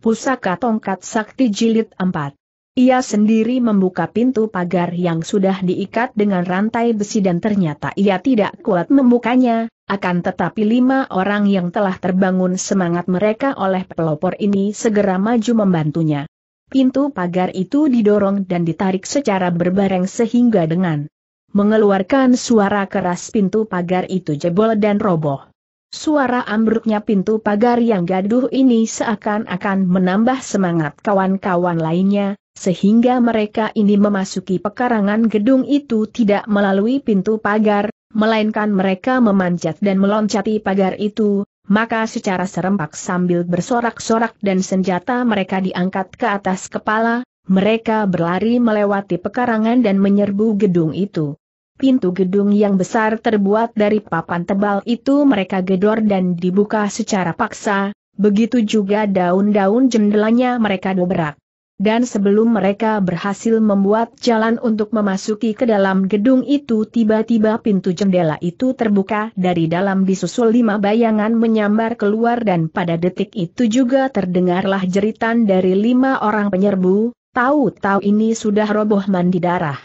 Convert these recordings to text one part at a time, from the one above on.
Pusaka Tongkat Sakti Jilid 4. Ia sendiri membuka pintu pagar yang sudah diikat dengan rantai besi dan ternyata ia tidak kuat membukanya, akan tetapi lima orang yang telah terbangun semangat mereka oleh pelopor ini segera maju membantunya. Pintu pagar itu didorong dan ditarik secara berbareng sehingga dengan mengeluarkan suara keras pintu pagar itu jebol dan roboh. Suara ambruknya pintu pagar yang gaduh ini seakan-akan menambah semangat kawan-kawan lainnya, sehingga mereka ini memasuki pekarangan gedung itu tidak melalui pintu pagar, melainkan mereka memanjat dan meloncati pagar itu, maka secara serempak sambil bersorak-sorak dan senjata mereka diangkat ke atas kepala, mereka berlari melewati pekarangan dan menyerbu gedung itu. Pintu gedung yang besar terbuat dari papan tebal itu mereka gedor dan dibuka secara paksa, begitu juga daun-daun jendelanya mereka dobrak. Dan sebelum mereka berhasil membuat jalan untuk memasuki ke dalam gedung itu tiba-tiba pintu jendela itu terbuka dari dalam disusul lima bayangan menyambar keluar dan pada detik itu juga terdengarlah jeritan dari lima orang penyerbu, tahu-tahu ini sudah roboh mandi darah.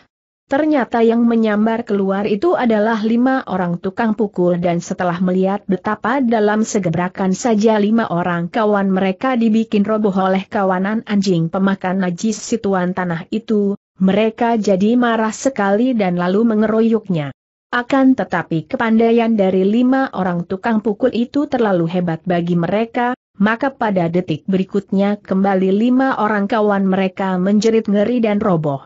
Ternyata yang menyambar keluar itu adalah lima orang tukang pukul dan setelah melihat betapa dalam segebrakan saja lima orang kawan mereka dibikin roboh oleh kawanan anjing pemakan najis situan tanah itu, mereka jadi marah sekali dan lalu mengeroyoknya. Akan tetapi kepandaian dari lima orang tukang pukul itu terlalu hebat bagi mereka, maka pada detik berikutnya kembali lima orang kawan mereka menjerit ngeri dan roboh.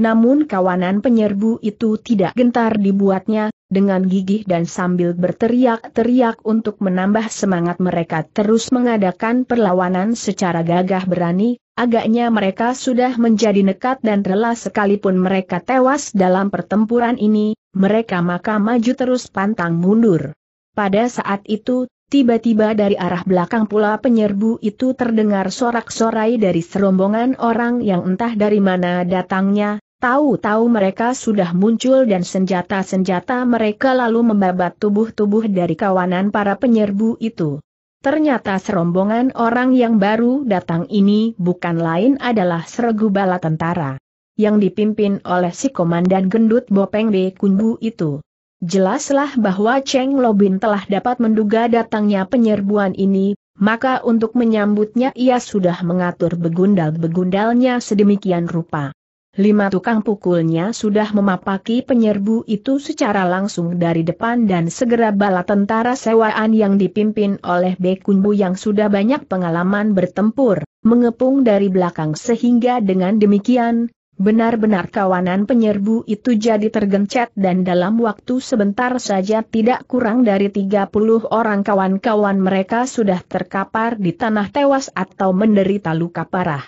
Namun kawanan penyerbu itu tidak gentar dibuatnya, dengan gigih dan sambil berteriak-teriak untuk menambah semangat mereka terus mengadakan perlawanan secara gagah berani, agaknya mereka sudah menjadi nekat dan rela sekalipun mereka tewas dalam pertempuran ini, mereka maka maju terus pantang mundur. Pada saat itu, tiba-tiba dari arah belakang pula penyerbu itu terdengar sorak-sorai dari serombongan orang yang entah dari mana datangnya, Tahu-tahu mereka sudah muncul dan senjata-senjata mereka lalu membabat tubuh-tubuh dari kawanan para penyerbu itu. Ternyata serombongan orang yang baru datang ini bukan lain adalah seregu bala tentara. Yang dipimpin oleh si komandan gendut Bopeng De Kunbu itu. Jelaslah bahwa Cheng Lobin telah dapat menduga datangnya penyerbuan ini, maka untuk menyambutnya ia sudah mengatur begundal-begundalnya sedemikian rupa. Lima tukang pukulnya sudah memapaki penyerbu itu secara langsung dari depan dan segera bala tentara sewaan yang dipimpin oleh Bekunbu yang sudah banyak pengalaman bertempur, mengepung dari belakang sehingga dengan demikian, benar-benar kawanan penyerbu itu jadi tergencet dan dalam waktu sebentar saja tidak kurang dari 30 orang kawan-kawan mereka sudah terkapar di tanah tewas atau menderita luka parah.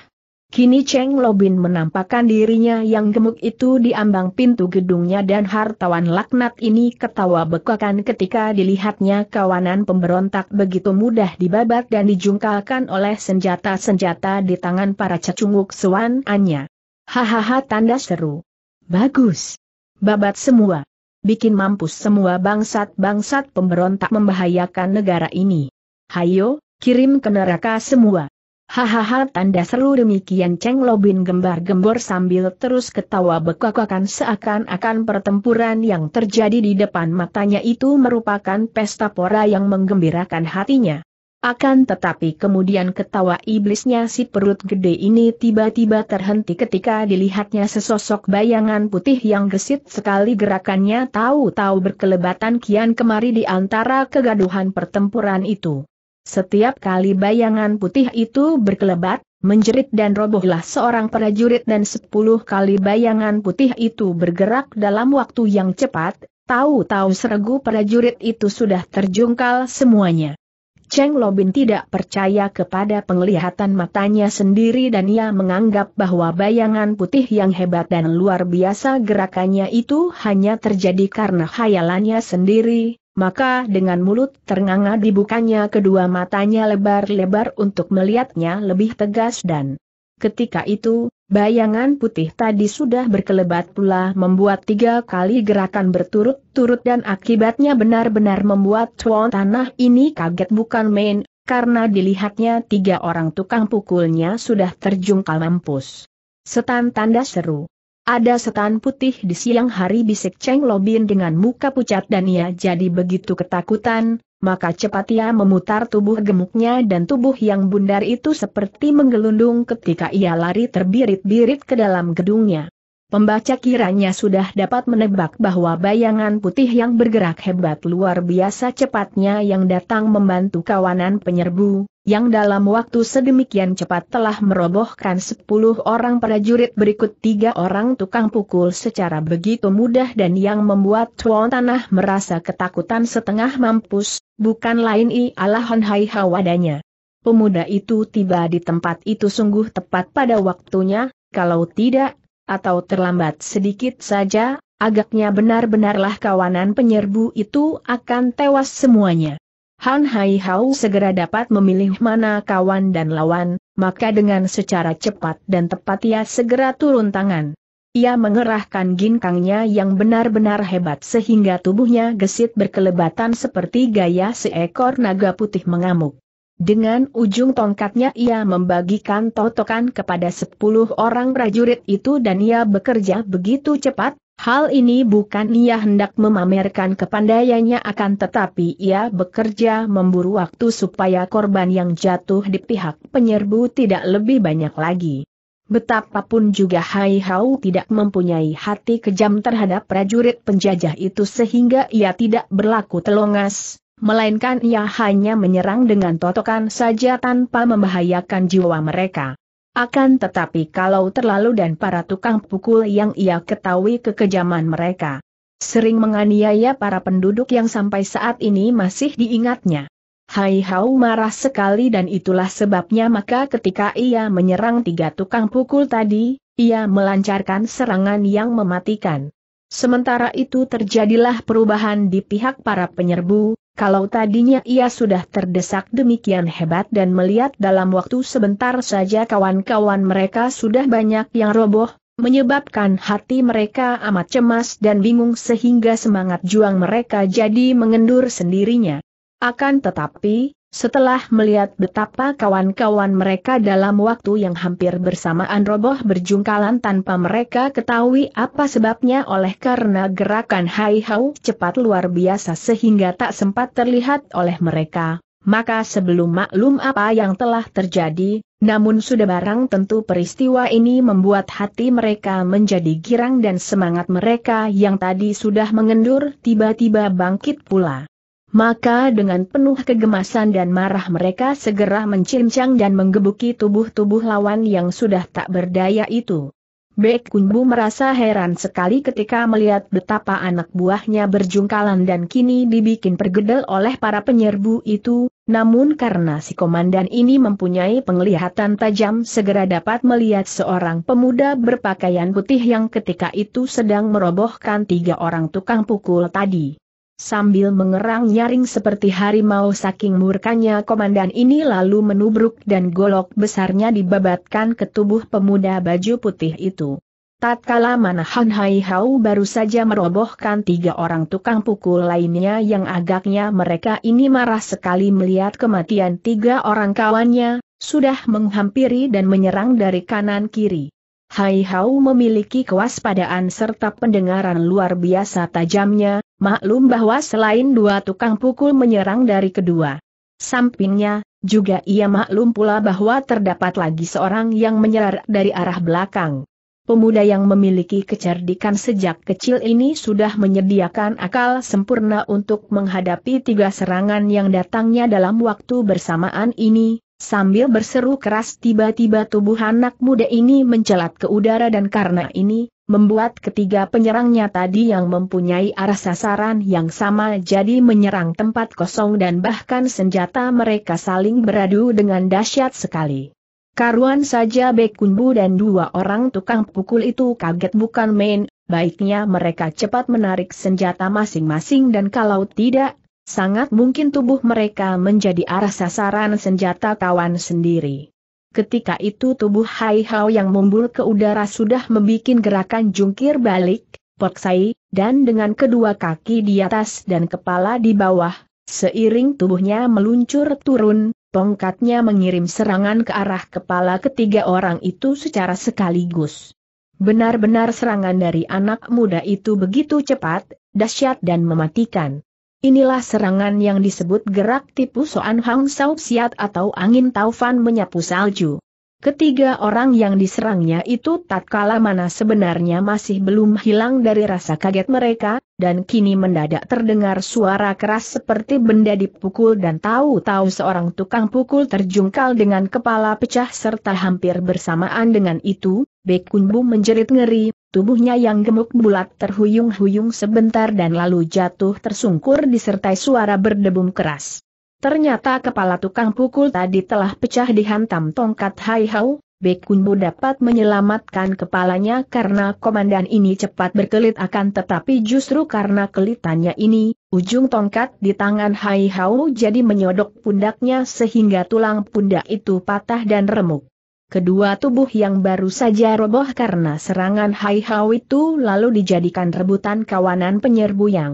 Kini Cheng Lobin menampakkan dirinya yang gemuk itu di ambang pintu gedungnya dan hartawan laknat ini ketawa bekakan ketika dilihatnya kawanan pemberontak begitu mudah dibabat dan dijungkalkan oleh senjata-senjata di tangan para cecunguk suanannya. Hahaha tanda seru. Bagus. Babat semua. Bikin mampus semua bangsat-bangsat pemberontak membahayakan negara ini. Hayo, kirim ke neraka semua. Hahaha tanda seru demikian Cheng Lobin gembar-gembor sambil terus ketawa bekakakan seakan-akan pertempuran yang terjadi di depan matanya itu merupakan pesta pora yang menggembirakan hatinya. Akan tetapi kemudian ketawa iblisnya si perut gede ini tiba-tiba terhenti ketika dilihatnya sesosok bayangan putih yang gesit sekali gerakannya tahu-tahu berkelebatan kian kemari di antara kegaduhan pertempuran itu. Setiap kali bayangan putih itu berkelebat, menjerit dan robohlah seorang prajurit dan sepuluh kali bayangan putih itu bergerak dalam waktu yang cepat, tahu-tahu seregu prajurit itu sudah terjungkal semuanya. Cheng Lobin tidak percaya kepada penglihatan matanya sendiri dan ia menganggap bahwa bayangan putih yang hebat dan luar biasa gerakannya itu hanya terjadi karena khayalannya sendiri, maka dengan mulut ternganga dibukanya kedua matanya lebar-lebar untuk melihatnya lebih tegas dan ketika itu, bayangan putih tadi sudah berkelebat pula membuat tiga kali gerakan berturut-turut dan akibatnya benar-benar membuat cuan tanah ini kaget bukan main, karena dilihatnya tiga orang tukang pukulnya sudah terjungkal mampus. Setan tanda seru. Ada setan putih di siang hari bisik Cheng Lobin dengan muka pucat dan ia jadi begitu ketakutan, maka cepat ia memutar tubuh gemuknya dan tubuh yang bundar itu seperti menggelundung ketika ia lari terbirit-birit ke dalam gedungnya. Pembaca kiranya sudah dapat menebak bahwa bayangan putih yang bergerak hebat luar biasa cepatnya yang datang membantu kawanan penyerbu, yang dalam waktu sedemikian cepat telah merobohkan sepuluh orang prajurit berikut tiga orang tukang pukul secara begitu mudah dan yang membuat Tuan Tanah merasa ketakutan setengah mampus, bukan lain ialah Hon Hai Hawadanya. Pemuda itu tiba di tempat itu sungguh tepat pada waktunya, kalau tidak, atau terlambat sedikit saja, agaknya benar-benarlah kawanan penyerbu itu akan tewas semuanya. Han Hai Hao segera dapat memilih mana kawan dan lawan, maka dengan secara cepat dan tepat ia segera turun tangan. Ia mengerahkan ginkangnya yang benar-benar hebat sehingga tubuhnya gesit berkelebatan seperti gaya seekor naga putih mengamuk. Dengan ujung tongkatnya ia membagikan totokan kepada sepuluh orang prajurit itu dan ia bekerja begitu cepat, Hal ini bukan ia hendak memamerkan kepandaiannya akan tetapi ia bekerja memburu waktu supaya korban yang jatuh di pihak penyerbu tidak lebih banyak lagi. Betapapun juga Hai Hao tidak mempunyai hati kejam terhadap prajurit penjajah itu sehingga ia tidak berlaku telongas, melainkan ia hanya menyerang dengan totokan saja tanpa membahayakan jiwa mereka. Akan tetapi kalau terlalu dan para tukang pukul yang ia ketahui kekejaman mereka. Sering menganiaya para penduduk yang sampai saat ini masih diingatnya. Hai Hau marah sekali dan itulah sebabnya maka ketika ia menyerang tiga tukang pukul tadi, ia melancarkan serangan yang mematikan. Sementara itu terjadilah perubahan di pihak para penyerbu, kalau tadinya ia sudah terdesak demikian hebat dan melihat dalam waktu sebentar saja kawan-kawan mereka sudah banyak yang roboh, menyebabkan hati mereka amat cemas dan bingung sehingga semangat juang mereka jadi mengendur sendirinya. Akan tetapi, setelah melihat betapa kawan-kawan mereka dalam waktu yang hampir bersamaan roboh berjungkalan tanpa mereka ketahui apa sebabnya oleh karena gerakan Hai Hau cepat luar biasa sehingga tak sempat terlihat oleh mereka, maka sebelum maklum apa yang telah terjadi, namun sudah barang tentu peristiwa ini membuat hati mereka menjadi girang dan semangat mereka yang tadi sudah mengendur tiba-tiba bangkit pula. Maka dengan penuh kegemasan dan marah mereka segera mencincang dan menggebuki tubuh-tubuh lawan yang sudah tak berdaya itu. Bek Kunbu merasa heran sekali ketika melihat betapa anak buahnya berjungkalan dan kini dibikin pergedel oleh para penyerbu itu, namun karena si komandan ini mempunyai penglihatan tajam segera dapat melihat seorang pemuda berpakaian putih yang ketika itu sedang merobohkan tiga orang tukang pukul tadi. Sambil mengerang nyaring seperti harimau saking murkanya komandan ini lalu menubruk dan golok besarnya dibabatkan ke tubuh pemuda baju putih itu. Tatkala mana Han Hai Hao baru saja merobohkan tiga orang tukang pukul lainnya yang agaknya mereka ini marah sekali melihat kematian tiga orang kawannya, sudah menghampiri dan menyerang dari kanan kiri. Hai Hau memiliki kewaspadaan serta pendengaran luar biasa tajamnya, maklum bahwa selain dua tukang pukul menyerang dari kedua sampingnya, juga ia maklum pula bahwa terdapat lagi seorang yang menyerang dari arah belakang. Pemuda yang memiliki kecerdikan sejak kecil ini sudah menyediakan akal sempurna untuk menghadapi tiga serangan yang datangnya dalam waktu bersamaan ini, Sambil berseru keras tiba-tiba tubuh anak muda ini mencelat ke udara dan karena ini, membuat ketiga penyerangnya tadi yang mempunyai arah sasaran yang sama jadi menyerang tempat kosong dan bahkan senjata mereka saling beradu dengan dahsyat sekali. Karuan saja Bekunbu dan dua orang tukang pukul itu kaget bukan main, baiknya mereka cepat menarik senjata masing-masing dan kalau tidak sangat mungkin tubuh mereka menjadi arah sasaran senjata kawan sendiri. Ketika itu tubuh Hai Hao yang mumbul ke udara sudah membuat gerakan jungkir balik, poksai, dan dengan kedua kaki di atas dan kepala di bawah, seiring tubuhnya meluncur turun, tongkatnya mengirim serangan ke arah kepala ketiga orang itu secara sekaligus. Benar-benar serangan dari anak muda itu begitu cepat, dahsyat dan mematikan. Inilah serangan yang disebut gerak tipu soan Hang Sao Siat atau angin taufan menyapu salju. Ketiga orang yang diserangnya itu tatkala mana sebenarnya masih belum hilang dari rasa kaget mereka, dan kini mendadak terdengar suara keras seperti benda dipukul dan tahu-tahu seorang tukang pukul terjungkal dengan kepala pecah serta hampir bersamaan dengan itu, Bekunbu menjerit ngeri, tubuhnya yang gemuk bulat terhuyung-huyung sebentar dan lalu jatuh tersungkur disertai suara berdebum keras. Ternyata kepala tukang pukul tadi telah pecah dihantam tongkat Hai Hao, Bekunbo dapat menyelamatkan kepalanya karena komandan ini cepat berkelit akan tetapi justru karena kelitannya ini, ujung tongkat di tangan Hai Hao jadi menyodok pundaknya sehingga tulang pundak itu patah dan remuk. Kedua tubuh yang baru saja roboh karena serangan Hai Hao itu lalu dijadikan rebutan kawanan penyerbu yang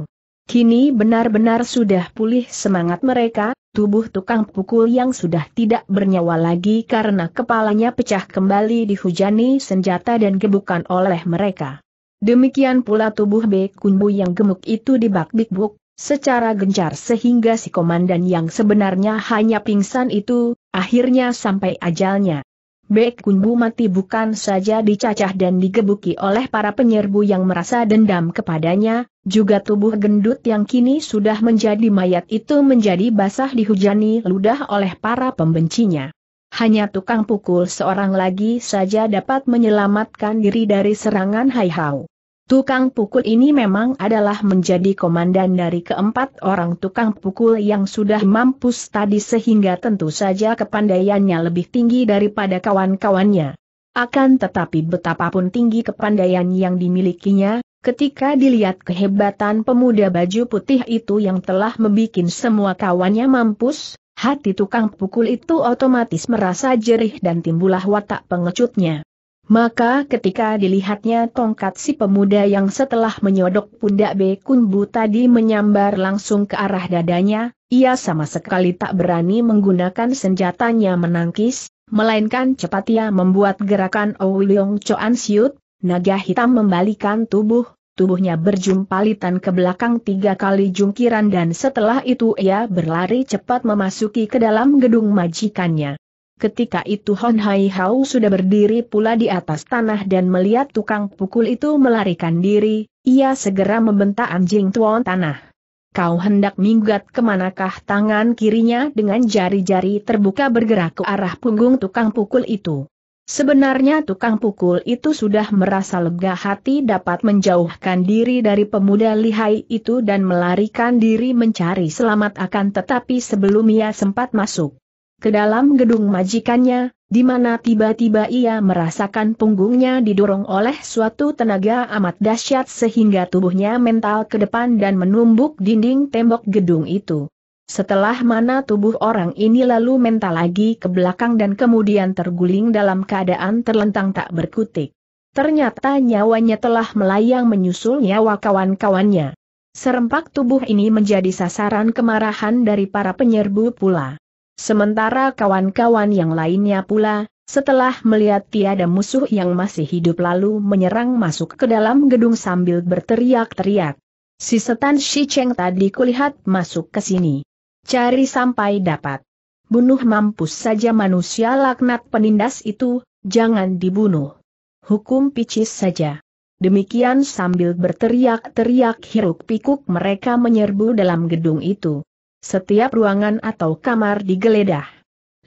Kini benar-benar sudah pulih semangat mereka, tubuh tukang pukul yang sudah tidak bernyawa lagi karena kepalanya pecah kembali dihujani senjata dan gebukan oleh mereka. Demikian pula tubuh Bekunbu yang gemuk itu dibak-bikbuk, secara gencar sehingga si komandan yang sebenarnya hanya pingsan itu, akhirnya sampai ajalnya. Bek Kunbu mati bukan saja dicacah dan digebuki oleh para penyerbu yang merasa dendam kepadanya, juga tubuh gendut yang kini sudah menjadi mayat itu menjadi basah dihujani ludah oleh para pembencinya. Hanya tukang pukul seorang lagi saja dapat menyelamatkan diri dari serangan Haihau. Tukang pukul ini memang adalah menjadi komandan dari keempat orang tukang pukul yang sudah mampus tadi sehingga tentu saja kepandaiannya lebih tinggi daripada kawan-kawannya. Akan tetapi betapapun tinggi kepandaian yang dimilikinya, ketika dilihat kehebatan pemuda baju putih itu yang telah membuat semua kawannya mampus, hati tukang pukul itu otomatis merasa jerih dan timbullah watak pengecutnya. Maka ketika dilihatnya tongkat si pemuda yang setelah menyodok pundak Kunbu tadi menyambar langsung ke arah dadanya, ia sama sekali tak berani menggunakan senjatanya menangkis, melainkan cepat ia membuat gerakan Ouyong Choan Siut, naga hitam membalikan tubuh, tubuhnya berjumpalitan ke belakang tiga kali jungkiran dan setelah itu ia berlari cepat memasuki ke dalam gedung majikannya. Ketika itu Hon Hai Hao sudah berdiri pula di atas tanah dan melihat tukang pukul itu melarikan diri, ia segera membentak anjing tuan tanah. Kau hendak minggat kemanakah tangan kirinya dengan jari-jari terbuka bergerak ke arah punggung tukang pukul itu. Sebenarnya tukang pukul itu sudah merasa lega hati dapat menjauhkan diri dari pemuda lihai itu dan melarikan diri mencari selamat akan tetapi sebelum ia sempat masuk ke dalam gedung majikannya, di mana tiba-tiba ia merasakan punggungnya didorong oleh suatu tenaga amat dahsyat sehingga tubuhnya mental ke depan dan menumbuk dinding tembok gedung itu. Setelah mana tubuh orang ini lalu mental lagi ke belakang dan kemudian terguling dalam keadaan terlentang tak berkutik. Ternyata nyawanya telah melayang menyusul nyawa kawan-kawannya. Serempak tubuh ini menjadi sasaran kemarahan dari para penyerbu pula. Sementara kawan-kawan yang lainnya pula, setelah melihat tiada musuh yang masih hidup lalu menyerang masuk ke dalam gedung sambil berteriak-teriak. Si setan Shi Cheng tadi kulihat masuk ke sini. Cari sampai dapat. Bunuh mampus saja manusia laknat penindas itu, jangan dibunuh. Hukum picis saja. Demikian sambil berteriak-teriak hiruk pikuk mereka menyerbu dalam gedung itu. Setiap ruangan atau kamar digeledah.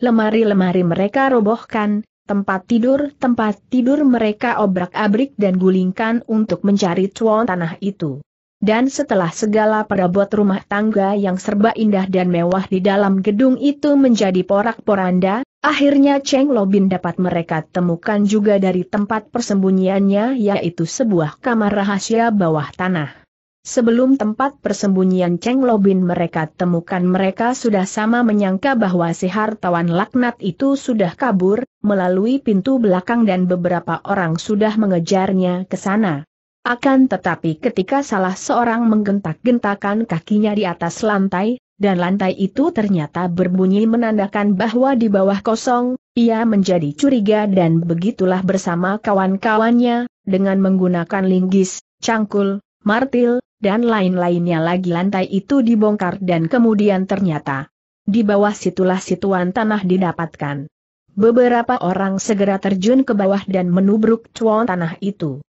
Lemari-lemari mereka robohkan, tempat tidur-tempat tidur mereka obrak-abrik dan gulingkan untuk mencari cuan tanah itu. Dan setelah segala perabot rumah tangga yang serba indah dan mewah di dalam gedung itu menjadi porak-poranda, akhirnya Cheng Lobin dapat mereka temukan juga dari tempat persembunyiannya yaitu sebuah kamar rahasia bawah tanah. Sebelum tempat persembunyian Cheng Lobin mereka temukan mereka sudah sama menyangka bahwa si hartawan laknat itu sudah kabur, melalui pintu belakang dan beberapa orang sudah mengejarnya ke sana. Akan tetapi ketika salah seorang menggentak-gentakan kakinya di atas lantai, dan lantai itu ternyata berbunyi menandakan bahwa di bawah kosong, ia menjadi curiga dan begitulah bersama kawan-kawannya, dengan menggunakan linggis, cangkul, martil, dan lain-lainnya lagi lantai itu dibongkar dan kemudian ternyata di bawah situlah situan tanah didapatkan. Beberapa orang segera terjun ke bawah dan menubruk cuan tanah itu.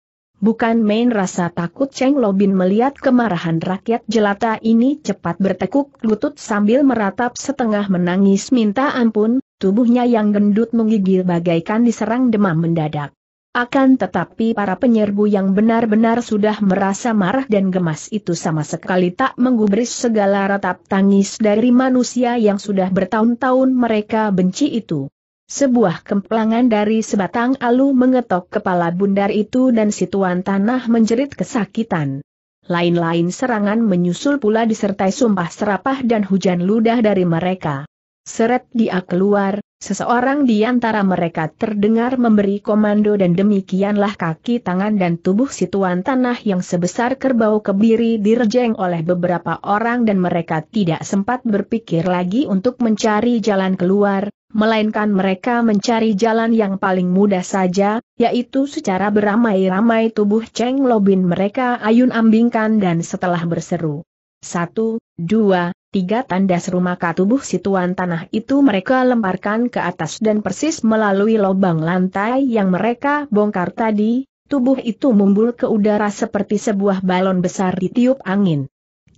Bukan main rasa takut Cheng Lobin melihat kemarahan rakyat jelata ini cepat bertekuk lutut sambil meratap setengah menangis minta ampun, tubuhnya yang gendut menggigil bagaikan diserang demam mendadak. Akan tetapi para penyerbu yang benar-benar sudah merasa marah dan gemas itu sama sekali tak menggubris segala ratap tangis dari manusia yang sudah bertahun-tahun mereka benci itu. Sebuah kemplangan dari sebatang alu mengetok kepala bundar itu dan si tuan tanah menjerit kesakitan. Lain-lain serangan menyusul pula disertai sumpah serapah dan hujan ludah dari mereka. Seret dia keluar, seseorang di antara mereka terdengar memberi komando dan demikianlah kaki tangan dan tubuh si tuan tanah yang sebesar kerbau kebiri direjeng oleh beberapa orang dan mereka tidak sempat berpikir lagi untuk mencari jalan keluar, melainkan mereka mencari jalan yang paling mudah saja, yaitu secara beramai-ramai tubuh ceng Lobin mereka ayun-ambingkan dan setelah berseru. Satu, dua, tiga tanda seru maka tubuh si tuan tanah itu mereka lemparkan ke atas dan persis melalui lubang lantai yang mereka bongkar tadi, tubuh itu mumbul ke udara seperti sebuah balon besar ditiup angin.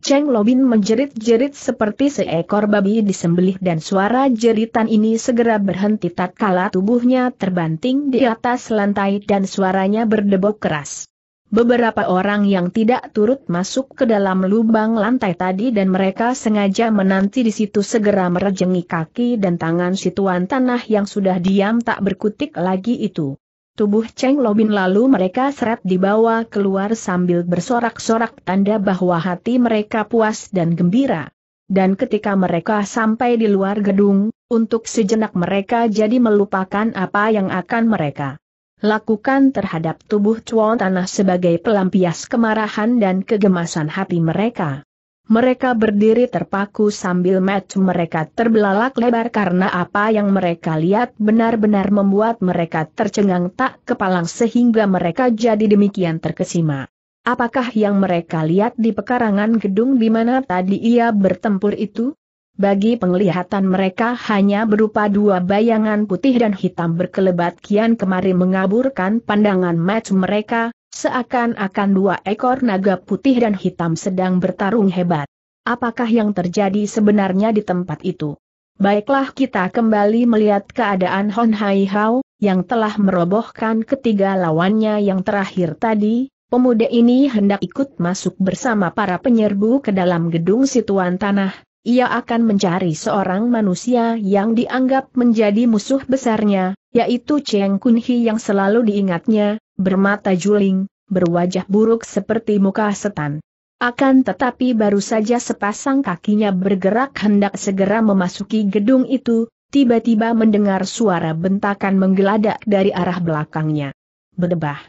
Cheng Lobin menjerit-jerit seperti seekor babi disembelih dan suara jeritan ini segera berhenti tatkala tubuhnya terbanting di atas lantai dan suaranya berdebok keras. Beberapa orang yang tidak turut masuk ke dalam lubang lantai tadi dan mereka sengaja menanti di situ segera merejengi kaki dan tangan si tuan tanah yang sudah diam tak berkutik lagi itu. Tubuh Cheng Lobin lalu mereka seret dibawa keluar sambil bersorak-sorak tanda bahwa hati mereka puas dan gembira. Dan ketika mereka sampai di luar gedung, untuk sejenak mereka jadi melupakan apa yang akan mereka lakukan terhadap tubuh cuan tanah sebagai pelampias kemarahan dan kegemasan hati mereka. Mereka berdiri terpaku sambil match mereka terbelalak lebar karena apa yang mereka lihat benar-benar membuat mereka tercengang tak kepalang sehingga mereka jadi demikian terkesima. Apakah yang mereka lihat di pekarangan gedung di mana tadi ia bertempur itu? Bagi penglihatan mereka hanya berupa dua bayangan putih dan hitam berkelebat kian kemari mengaburkan pandangan match mereka, seakan-akan dua ekor naga putih dan hitam sedang bertarung hebat. Apakah yang terjadi sebenarnya di tempat itu? Baiklah kita kembali melihat keadaan Hon Hai Hao, yang telah merobohkan ketiga lawannya yang terakhir tadi, pemuda ini hendak ikut masuk bersama para penyerbu ke dalam gedung situan tanah, ia akan mencari seorang manusia yang dianggap menjadi musuh besarnya, yaitu Cheng Kun Hi yang selalu diingatnya, bermata juling, berwajah buruk seperti muka setan. Akan tetapi baru saja sepasang kakinya bergerak hendak segera memasuki gedung itu, tiba-tiba mendengar suara bentakan menggeladak dari arah belakangnya. Berdebah.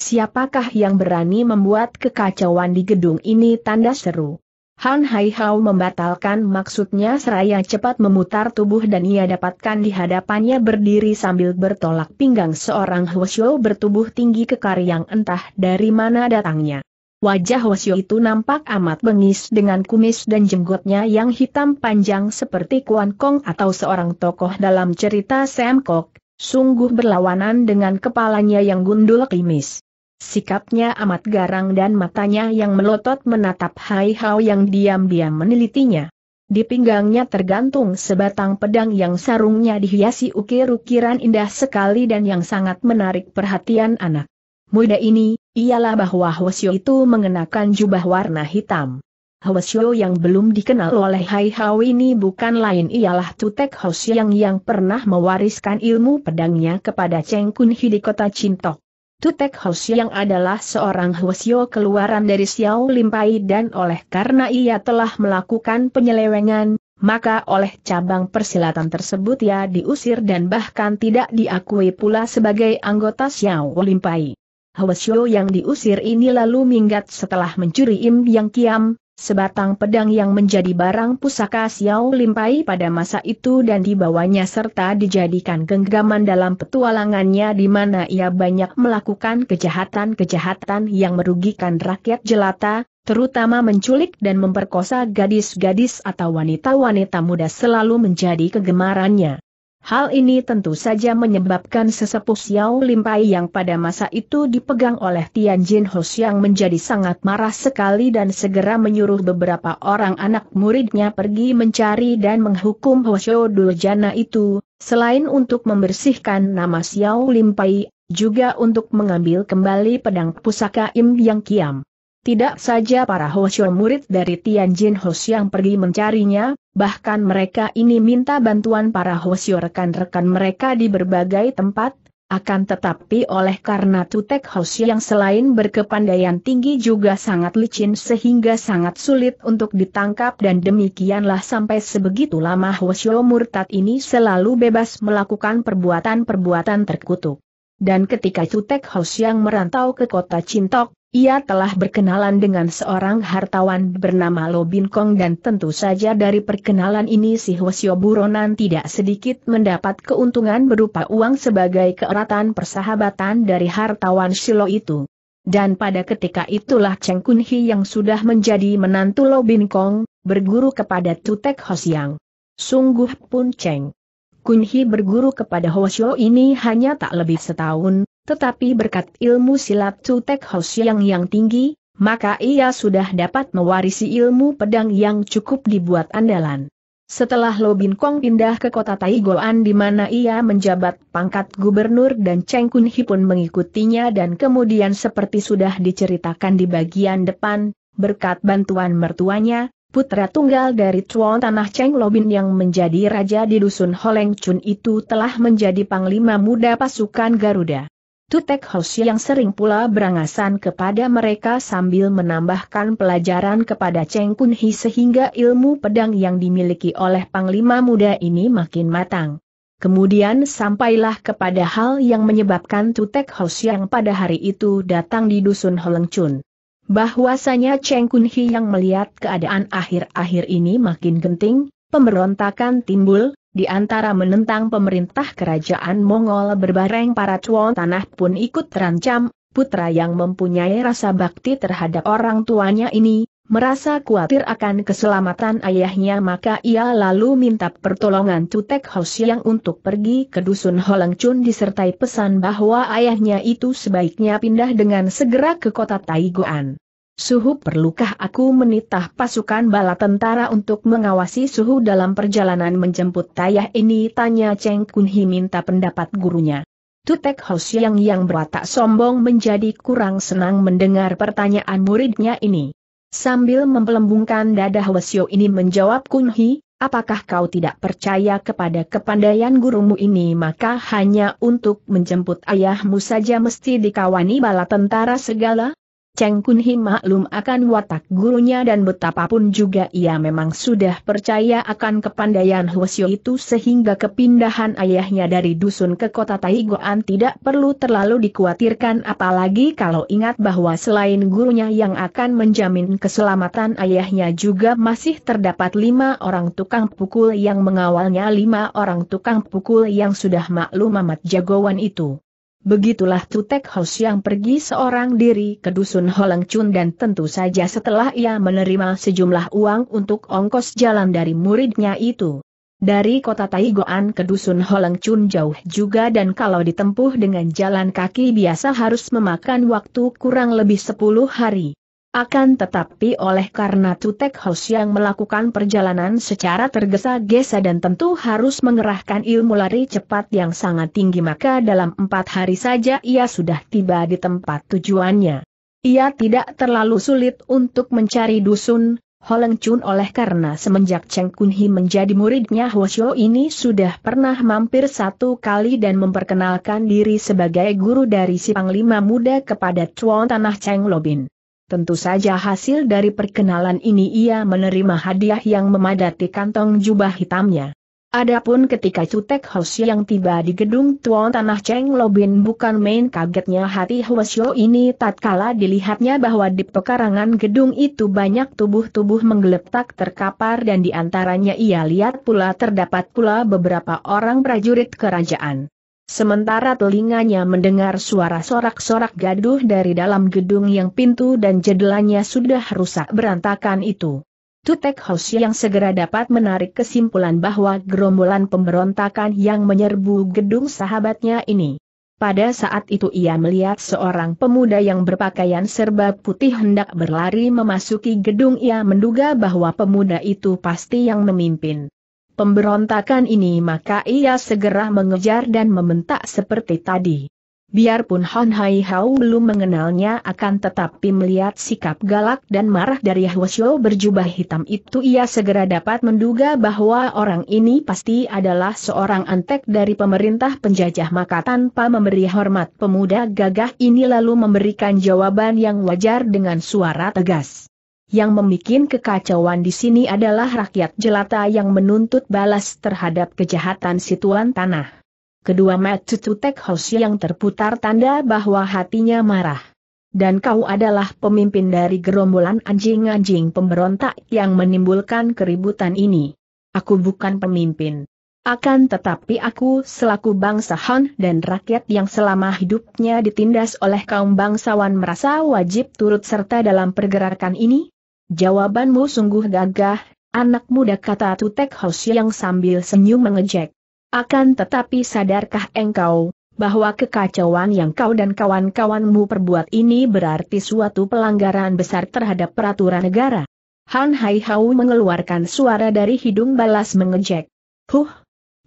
Siapakah yang berani membuat kekacauan di gedung ini tanda seru? Han Hai Hao membatalkan maksudnya seraya cepat memutar tubuh dan ia dapatkan di hadapannya berdiri sambil bertolak pinggang seorang Hwasyo bertubuh tinggi kekar yang entah dari mana datangnya. Wajah Hwasyo itu nampak amat bengis dengan kumis dan jenggotnya yang hitam panjang seperti Kuan Kong atau seorang tokoh dalam cerita Sam Kok, sungguh berlawanan dengan kepalanya yang gundul klimis. Sikapnya amat garang dan matanya yang melotot menatap Hai Hao yang diam-diam menelitinya. Di pinggangnya tergantung sebatang pedang yang sarungnya dihiasi ukir-ukiran indah sekali dan yang sangat menarik perhatian anak muda ini, ialah bahwa Hwasyo itu mengenakan jubah warna hitam. Hwasyo yang belum dikenal oleh Hai Hao ini bukan lain ialah Tutek Hwasyo yang pernah mewariskan ilmu pedangnya kepada Cheng Kun Hi di kota Cintok. Tutek Hoshi yang adalah seorang Hwasyo keluaran dari Xiao Limpai dan oleh karena ia telah melakukan penyelewengan, maka oleh cabang persilatan tersebut ia diusir dan bahkan tidak diakui pula sebagai anggota Xiao Limpai. Hwasyo yang diusir ini lalu minggat setelah mencuri Im Yang Kiam, sebatang pedang yang menjadi barang pusaka Xiao Limpai pada masa itu dan dibawanya serta dijadikan genggaman dalam petualangannya di mana ia banyak melakukan kejahatan-kejahatan yang merugikan rakyat jelata, terutama menculik dan memperkosa gadis-gadis atau wanita-wanita muda selalu menjadi kegemarannya. Hal ini tentu saja menyebabkan sesepuh Xiao Limpai yang pada masa itu dipegang oleh Tian Jin Hos yang menjadi sangat marah sekali dan segera menyuruh beberapa orang anak muridnya pergi mencari dan menghukum Hosyo Duljana itu, selain untuk membersihkan nama Xiao Limpai, juga untuk mengambil kembali pedang pusaka Im Yang Kiam. Tidak saja para Hoshio murid dari Tianjin Hos yang pergi mencarinya, bahkan mereka ini minta bantuan para Hoshio rekan-rekan mereka di berbagai tempat, akan tetapi oleh karena Tutek Hos yang selain berkepandaian tinggi juga sangat licin sehingga sangat sulit untuk ditangkap dan demikianlah sampai sebegitu lama Hoshio murtad ini selalu bebas melakukan perbuatan-perbuatan terkutuk. Dan ketika Cutek House yang merantau ke kota Cintok, ia telah berkenalan dengan seorang hartawan bernama Lo Bin Kong dan tentu saja dari perkenalan ini si Hwasyo Buronan tidak sedikit mendapat keuntungan berupa uang sebagai keeratan persahabatan dari hartawan silo itu. Dan pada ketika itulah Cheng Kun Hee yang sudah menjadi menantu Lo Bin Kong, berguru kepada Tutek Hosiang. Sungguh pun Cheng Kunhi berguru kepada Hoshio ini hanya tak lebih setahun, tetapi berkat ilmu silat Cutek Hosyang yang tinggi, maka ia sudah dapat mewarisi ilmu pedang yang cukup dibuat andalan. Setelah Lo Bin Kong pindah ke kota Taigoan di mana ia menjabat pangkat gubernur dan Cheng Kun pun mengikutinya dan kemudian seperti sudah diceritakan di bagian depan, berkat bantuan mertuanya, Putra tunggal dari Chuan Tanah Cheng Lobin yang menjadi raja di dusun Holeng Chun itu telah menjadi panglima muda pasukan Garuda. Tutek Hoshi yang sering pula berangasan kepada mereka sambil menambahkan pelajaran kepada Cheng Kun Hi sehingga ilmu pedang yang dimiliki oleh panglima muda ini makin matang. Kemudian sampailah kepada hal yang menyebabkan Tutek Hoshi yang pada hari itu datang di dusun Holeng Chun bahwasanya Cheng Kun Hi yang melihat keadaan akhir-akhir ini makin genting, pemberontakan timbul, di antara menentang pemerintah kerajaan Mongol berbareng para cuan tanah pun ikut terancam, putra yang mempunyai rasa bakti terhadap orang tuanya ini, Merasa khawatir akan keselamatan ayahnya maka ia lalu minta pertolongan Tutek Hos yang untuk pergi ke dusun Holengcun disertai pesan bahwa ayahnya itu sebaiknya pindah dengan segera ke kota Taiguan. Suhu perlukah aku menitah pasukan bala tentara untuk mengawasi Suhu dalam perjalanan menjemput tayah ini tanya Cheng Kunhi minta pendapat gurunya. Tutek Hos yang yang berwatak sombong menjadi kurang senang mendengar pertanyaan muridnya ini. Sambil mempelembungkan dada Hwasyo ini menjawab Kunhi, apakah kau tidak percaya kepada kepandaian gurumu ini maka hanya untuk menjemput ayahmu saja mesti dikawani bala tentara segala? Cheng Kun Kunhi maklum akan watak gurunya dan betapapun juga ia memang sudah percaya akan kepandaian Huosio itu sehingga kepindahan ayahnya dari dusun ke kota Taigoan tidak perlu terlalu dikhawatirkan apalagi kalau ingat bahwa selain gurunya yang akan menjamin keselamatan ayahnya juga masih terdapat lima orang tukang pukul yang mengawalnya lima orang tukang pukul yang sudah maklum amat jagoan itu. Begitulah Tutek Hos yang pergi seorang diri ke dusun Holeng Chun dan tentu saja setelah ia menerima sejumlah uang untuk ongkos jalan dari muridnya itu. Dari kota Taigoan ke dusun Holeng Chun jauh juga dan kalau ditempuh dengan jalan kaki biasa harus memakan waktu kurang lebih 10 hari. Akan tetapi oleh karena Tutek Hos yang melakukan perjalanan secara tergesa-gesa dan tentu harus mengerahkan ilmu lari cepat yang sangat tinggi maka dalam empat hari saja ia sudah tiba di tempat tujuannya. Ia tidak terlalu sulit untuk mencari dusun, Holeng Chun oleh karena semenjak Cheng Kun Hi menjadi muridnya Hwasyo ini sudah pernah mampir satu kali dan memperkenalkan diri sebagai guru dari si Panglima Muda kepada Chuan Tanah Cheng Lobin. Tentu saja hasil dari perkenalan ini ia menerima hadiah yang memadati kantong jubah hitamnya. Adapun ketika Cutek Hosyo yang tiba di gedung Tuan Tanah Cheng Lobin bukan main kagetnya hati Hosyo ini tatkala dilihatnya bahwa di pekarangan gedung itu banyak tubuh-tubuh menggeletak terkapar dan di antaranya ia lihat pula terdapat pula beberapa orang prajurit kerajaan. Sementara telinganya mendengar suara sorak-sorak gaduh dari dalam gedung yang pintu dan jendelanya sudah rusak berantakan itu. Tutek House yang segera dapat menarik kesimpulan bahwa gerombolan pemberontakan yang menyerbu gedung sahabatnya ini. Pada saat itu ia melihat seorang pemuda yang berpakaian serba putih hendak berlari memasuki gedung ia menduga bahwa pemuda itu pasti yang memimpin pemberontakan ini maka ia segera mengejar dan membentak seperti tadi. Biarpun Hon Hai Hao belum mengenalnya akan tetapi melihat sikap galak dan marah dari Hwasyo berjubah hitam itu ia segera dapat menduga bahwa orang ini pasti adalah seorang antek dari pemerintah penjajah maka tanpa memberi hormat pemuda gagah ini lalu memberikan jawaban yang wajar dengan suara tegas. Yang membuat kekacauan di sini adalah rakyat jelata yang menuntut balas terhadap kejahatan situan tanah. Kedua tu Tek hos yang terputar tanda bahwa hatinya marah. Dan kau adalah pemimpin dari gerombolan anjing-anjing pemberontak yang menimbulkan keributan ini. Aku bukan pemimpin. Akan tetapi aku selaku bangsa Han dan rakyat yang selama hidupnya ditindas oleh kaum bangsawan merasa wajib turut serta dalam pergerakan ini, Jawabanmu sungguh gagah, anak muda kata Tutek Hos yang sambil senyum mengejek. Akan tetapi sadarkah engkau, bahwa kekacauan yang kau dan kawan-kawanmu perbuat ini berarti suatu pelanggaran besar terhadap peraturan negara? Han Hai Hau mengeluarkan suara dari hidung balas mengejek. Huh!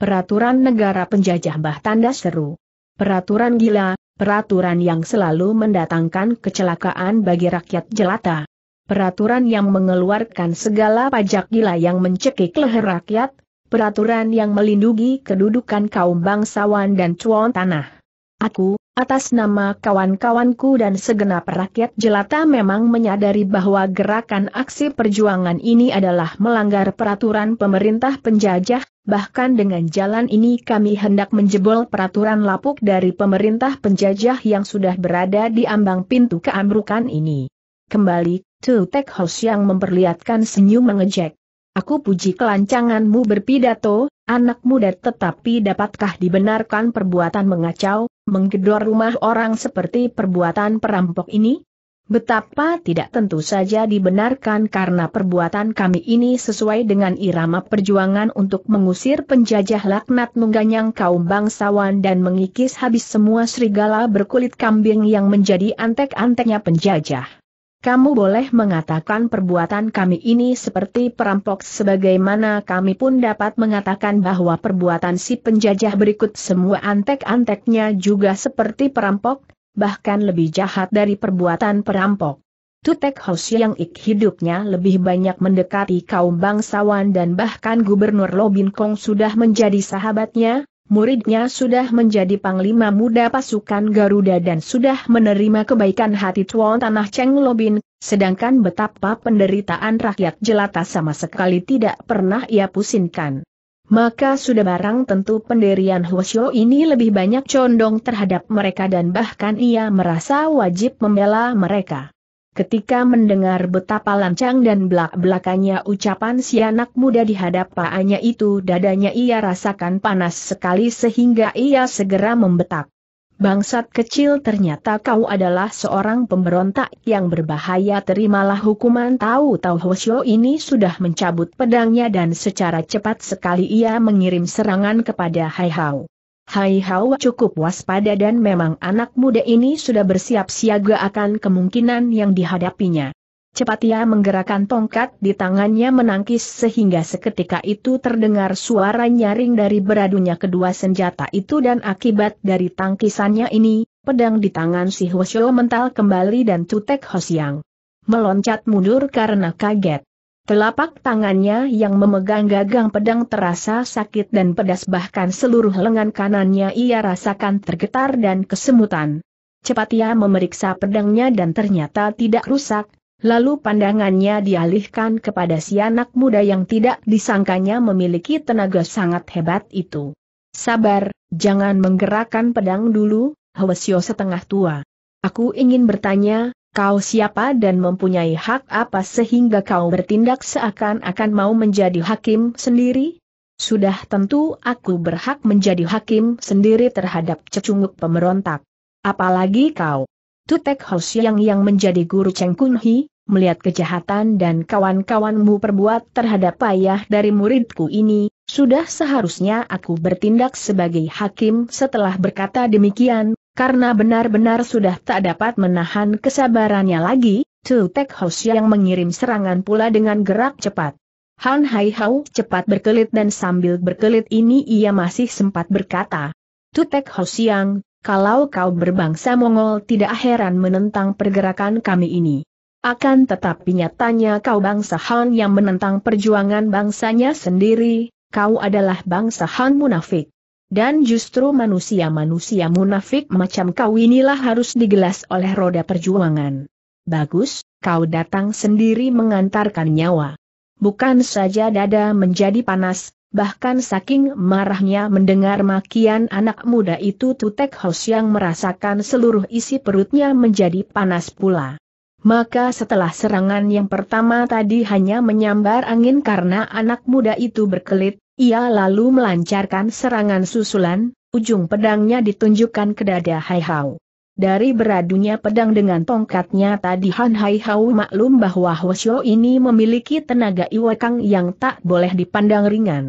Peraturan negara penjajah bah tanda seru. Peraturan gila, peraturan yang selalu mendatangkan kecelakaan bagi rakyat jelata peraturan yang mengeluarkan segala pajak gila yang mencekik leher rakyat, peraturan yang melindungi kedudukan kaum bangsawan dan cuan tanah. Aku, atas nama kawan-kawanku dan segenap rakyat jelata memang menyadari bahwa gerakan aksi perjuangan ini adalah melanggar peraturan pemerintah penjajah, bahkan dengan jalan ini kami hendak menjebol peraturan lapuk dari pemerintah penjajah yang sudah berada di ambang pintu keamrukan ini. Kembali Tu Tek Hos yang memperlihatkan senyum mengejek. Aku puji kelancanganmu berpidato, anak muda tetapi dapatkah dibenarkan perbuatan mengacau, menggedor rumah orang seperti perbuatan perampok ini? Betapa tidak tentu saja dibenarkan karena perbuatan kami ini sesuai dengan irama perjuangan untuk mengusir penjajah laknat mengganyang kaum bangsawan dan mengikis habis semua serigala berkulit kambing yang menjadi antek-anteknya penjajah kamu boleh mengatakan perbuatan kami ini seperti perampok sebagaimana kami pun dapat mengatakan bahwa perbuatan si penjajah berikut semua antek-anteknya juga seperti perampok, bahkan lebih jahat dari perbuatan perampok. Tutek Hos yang ik hidupnya lebih banyak mendekati kaum bangsawan dan bahkan Gubernur Lobin Kong sudah menjadi sahabatnya, muridnya sudah menjadi panglima muda pasukan Garuda dan sudah menerima kebaikan hati Tuan Tanah Cheng Lobin, sedangkan betapa penderitaan rakyat jelata sama sekali tidak pernah ia pusingkan. Maka sudah barang tentu pendirian Huosyo ini lebih banyak condong terhadap mereka dan bahkan ia merasa wajib membela mereka. Ketika mendengar betapa lancang dan belak-belakannya ucapan si anak muda di hadapannya itu dadanya ia rasakan panas sekali sehingga ia segera membetak. Bangsat kecil ternyata kau adalah seorang pemberontak yang berbahaya terimalah hukuman tahu-tahu Hoshio ini sudah mencabut pedangnya dan secara cepat sekali ia mengirim serangan kepada Hai Hao. Hai Hawa cukup waspada dan memang anak muda ini sudah bersiap siaga akan kemungkinan yang dihadapinya. Cepat ia menggerakkan tongkat di tangannya menangkis sehingga seketika itu terdengar suara nyaring dari beradunya kedua senjata itu dan akibat dari tangkisannya ini, pedang di tangan si Hwasyo mental kembali dan cutek Hosiang meloncat mundur karena kaget. Telapak tangannya yang memegang gagang pedang terasa sakit dan pedas bahkan seluruh lengan kanannya ia rasakan tergetar dan kesemutan. Cepat ia memeriksa pedangnya dan ternyata tidak rusak, lalu pandangannya dialihkan kepada si anak muda yang tidak disangkanya memiliki tenaga sangat hebat itu. Sabar, jangan menggerakkan pedang dulu, Hwasyo setengah tua. Aku ingin bertanya, Kau siapa dan mempunyai hak apa sehingga kau bertindak seakan-akan mau menjadi hakim sendiri? Sudah tentu aku berhak menjadi hakim sendiri terhadap cecunguk pemberontak. Apalagi kau. Tutek Siang yang menjadi guru Cheng Hi, melihat kejahatan dan kawan-kawanmu perbuat terhadap ayah dari muridku ini, sudah seharusnya aku bertindak sebagai hakim setelah berkata demikian, karena benar-benar sudah tak dapat menahan kesabarannya lagi, Tu Tek Hos yang mengirim serangan pula dengan gerak cepat. Han Hai Hao cepat berkelit dan sambil berkelit ini ia masih sempat berkata. Tu Tek siang, kalau kau berbangsa Mongol tidak heran menentang pergerakan kami ini. Akan tetapi nyatanya kau bangsa Han yang menentang perjuangan bangsanya sendiri, kau adalah bangsa Han munafik. Dan justru manusia-manusia munafik macam kau inilah harus digelas oleh roda perjuangan. Bagus, kau datang sendiri mengantarkan nyawa. Bukan saja dada menjadi panas, bahkan saking marahnya mendengar makian anak muda itu Tutek Hos yang merasakan seluruh isi perutnya menjadi panas pula. Maka setelah serangan yang pertama tadi hanya menyambar angin karena anak muda itu berkelit, ia lalu melancarkan serangan susulan, ujung pedangnya ditunjukkan ke dada Hai Hao. Dari beradunya pedang dengan tongkatnya tadi Han Hai Hao maklum bahwa Hwasyo ini memiliki tenaga iwakang yang tak boleh dipandang ringan.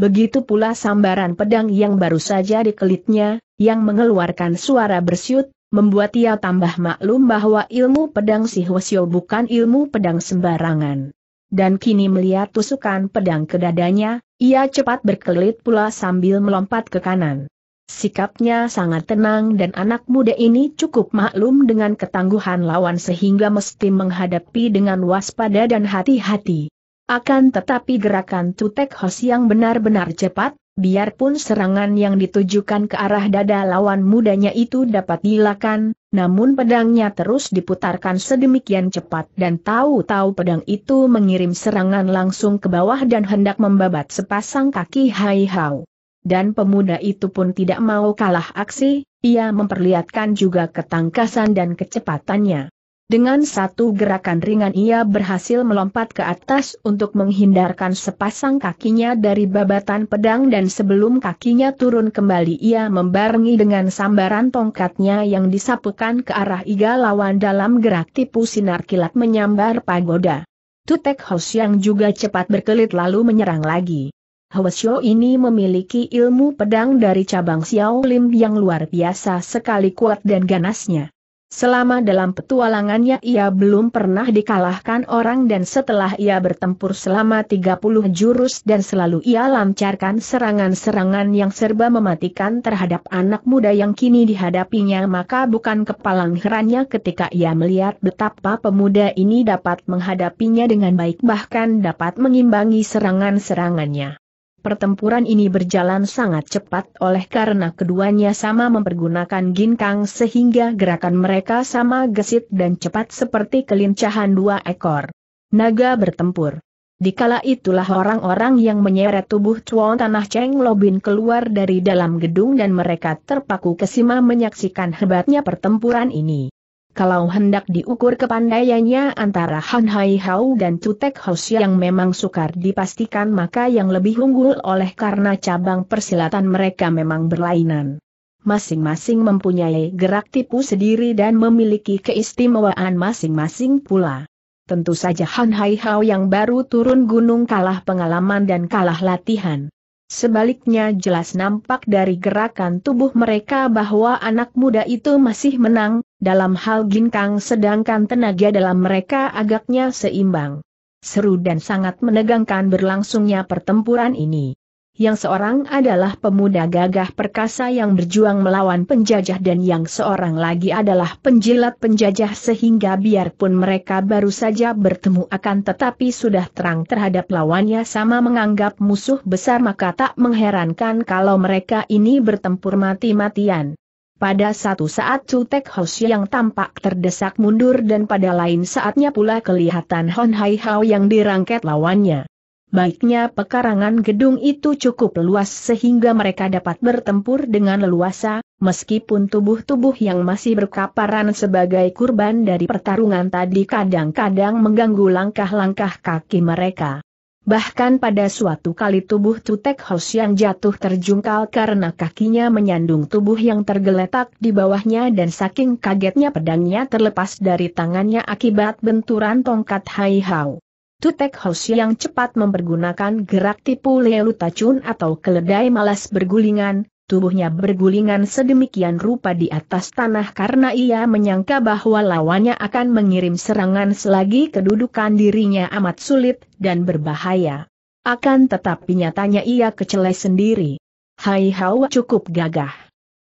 Begitu pula sambaran pedang yang baru saja dikelitnya, yang mengeluarkan suara bersyut, membuat ia tambah maklum bahwa ilmu pedang si Hwasyo bukan ilmu pedang sembarangan dan kini melihat tusukan pedang ke dadanya, ia cepat berkelit pula sambil melompat ke kanan. Sikapnya sangat tenang dan anak muda ini cukup maklum dengan ketangguhan lawan sehingga mesti menghadapi dengan waspada dan hati-hati. Akan tetapi gerakan Tutek Hos yang benar-benar cepat, biarpun serangan yang ditujukan ke arah dada lawan mudanya itu dapat dilakukan, namun pedangnya terus diputarkan sedemikian cepat dan tahu-tahu pedang itu mengirim serangan langsung ke bawah dan hendak membabat sepasang kaki Hai Hao. Dan pemuda itu pun tidak mau kalah aksi, ia memperlihatkan juga ketangkasan dan kecepatannya. Dengan satu gerakan ringan ia berhasil melompat ke atas untuk menghindarkan sepasang kakinya dari babatan pedang dan sebelum kakinya turun kembali ia membarengi dengan sambaran tongkatnya yang disapukan ke arah iga lawan dalam gerak tipu sinar kilat menyambar pagoda. Tutek Hos yang juga cepat berkelit lalu menyerang lagi. Hwasyo ini memiliki ilmu pedang dari cabang Xiao Lim yang luar biasa sekali kuat dan ganasnya. Selama dalam petualangannya ia belum pernah dikalahkan orang dan setelah ia bertempur selama 30 jurus dan selalu ia lancarkan serangan-serangan yang serba mematikan terhadap anak muda yang kini dihadapinya maka bukan kepalang herannya ketika ia melihat betapa pemuda ini dapat menghadapinya dengan baik bahkan dapat mengimbangi serangan-serangannya. Pertempuran ini berjalan sangat cepat oleh karena keduanya sama mempergunakan ginkang sehingga gerakan mereka sama gesit dan cepat seperti kelincahan dua ekor. Naga bertempur. Dikala itulah orang-orang yang menyeret tubuh Chuan Tanah Cheng Lobin keluar dari dalam gedung dan mereka terpaku kesima menyaksikan hebatnya pertempuran ini. Kalau hendak diukur kepandaiannya antara Han Hai Hao dan Cutek Hos yang memang sukar dipastikan maka yang lebih unggul oleh karena cabang persilatan mereka memang berlainan. Masing-masing mempunyai gerak tipu sendiri dan memiliki keistimewaan masing-masing pula. Tentu saja Han Hai Hao yang baru turun gunung kalah pengalaman dan kalah latihan. Sebaliknya jelas nampak dari gerakan tubuh mereka bahwa anak muda itu masih menang, dalam hal ginkang sedangkan tenaga dalam mereka agaknya seimbang. Seru dan sangat menegangkan berlangsungnya pertempuran ini yang seorang adalah pemuda gagah perkasa yang berjuang melawan penjajah dan yang seorang lagi adalah penjilat penjajah sehingga biarpun mereka baru saja bertemu akan tetapi sudah terang terhadap lawannya sama menganggap musuh besar maka tak mengherankan kalau mereka ini bertempur mati-matian. Pada satu saat Cutek Hos yang tampak terdesak mundur dan pada lain saatnya pula kelihatan Hon Hai Hao yang dirangket lawannya. Baiknya pekarangan gedung itu cukup luas sehingga mereka dapat bertempur dengan leluasa, meskipun tubuh-tubuh yang masih berkaparan sebagai kurban dari pertarungan tadi kadang-kadang mengganggu langkah-langkah kaki mereka. Bahkan pada suatu kali tubuh Tutek Hos yang jatuh terjungkal karena kakinya menyandung tubuh yang tergeletak di bawahnya dan saking kagetnya pedangnya terlepas dari tangannya akibat benturan tongkat Hai Hao. Tutek Hoshi yang cepat mempergunakan gerak tipu lelu tacun atau keledai malas bergulingan, tubuhnya bergulingan sedemikian rupa di atas tanah karena ia menyangka bahwa lawannya akan mengirim serangan selagi kedudukan dirinya amat sulit dan berbahaya. Akan tetapi nyatanya ia kecelai sendiri. Hai Hawa cukup gagah.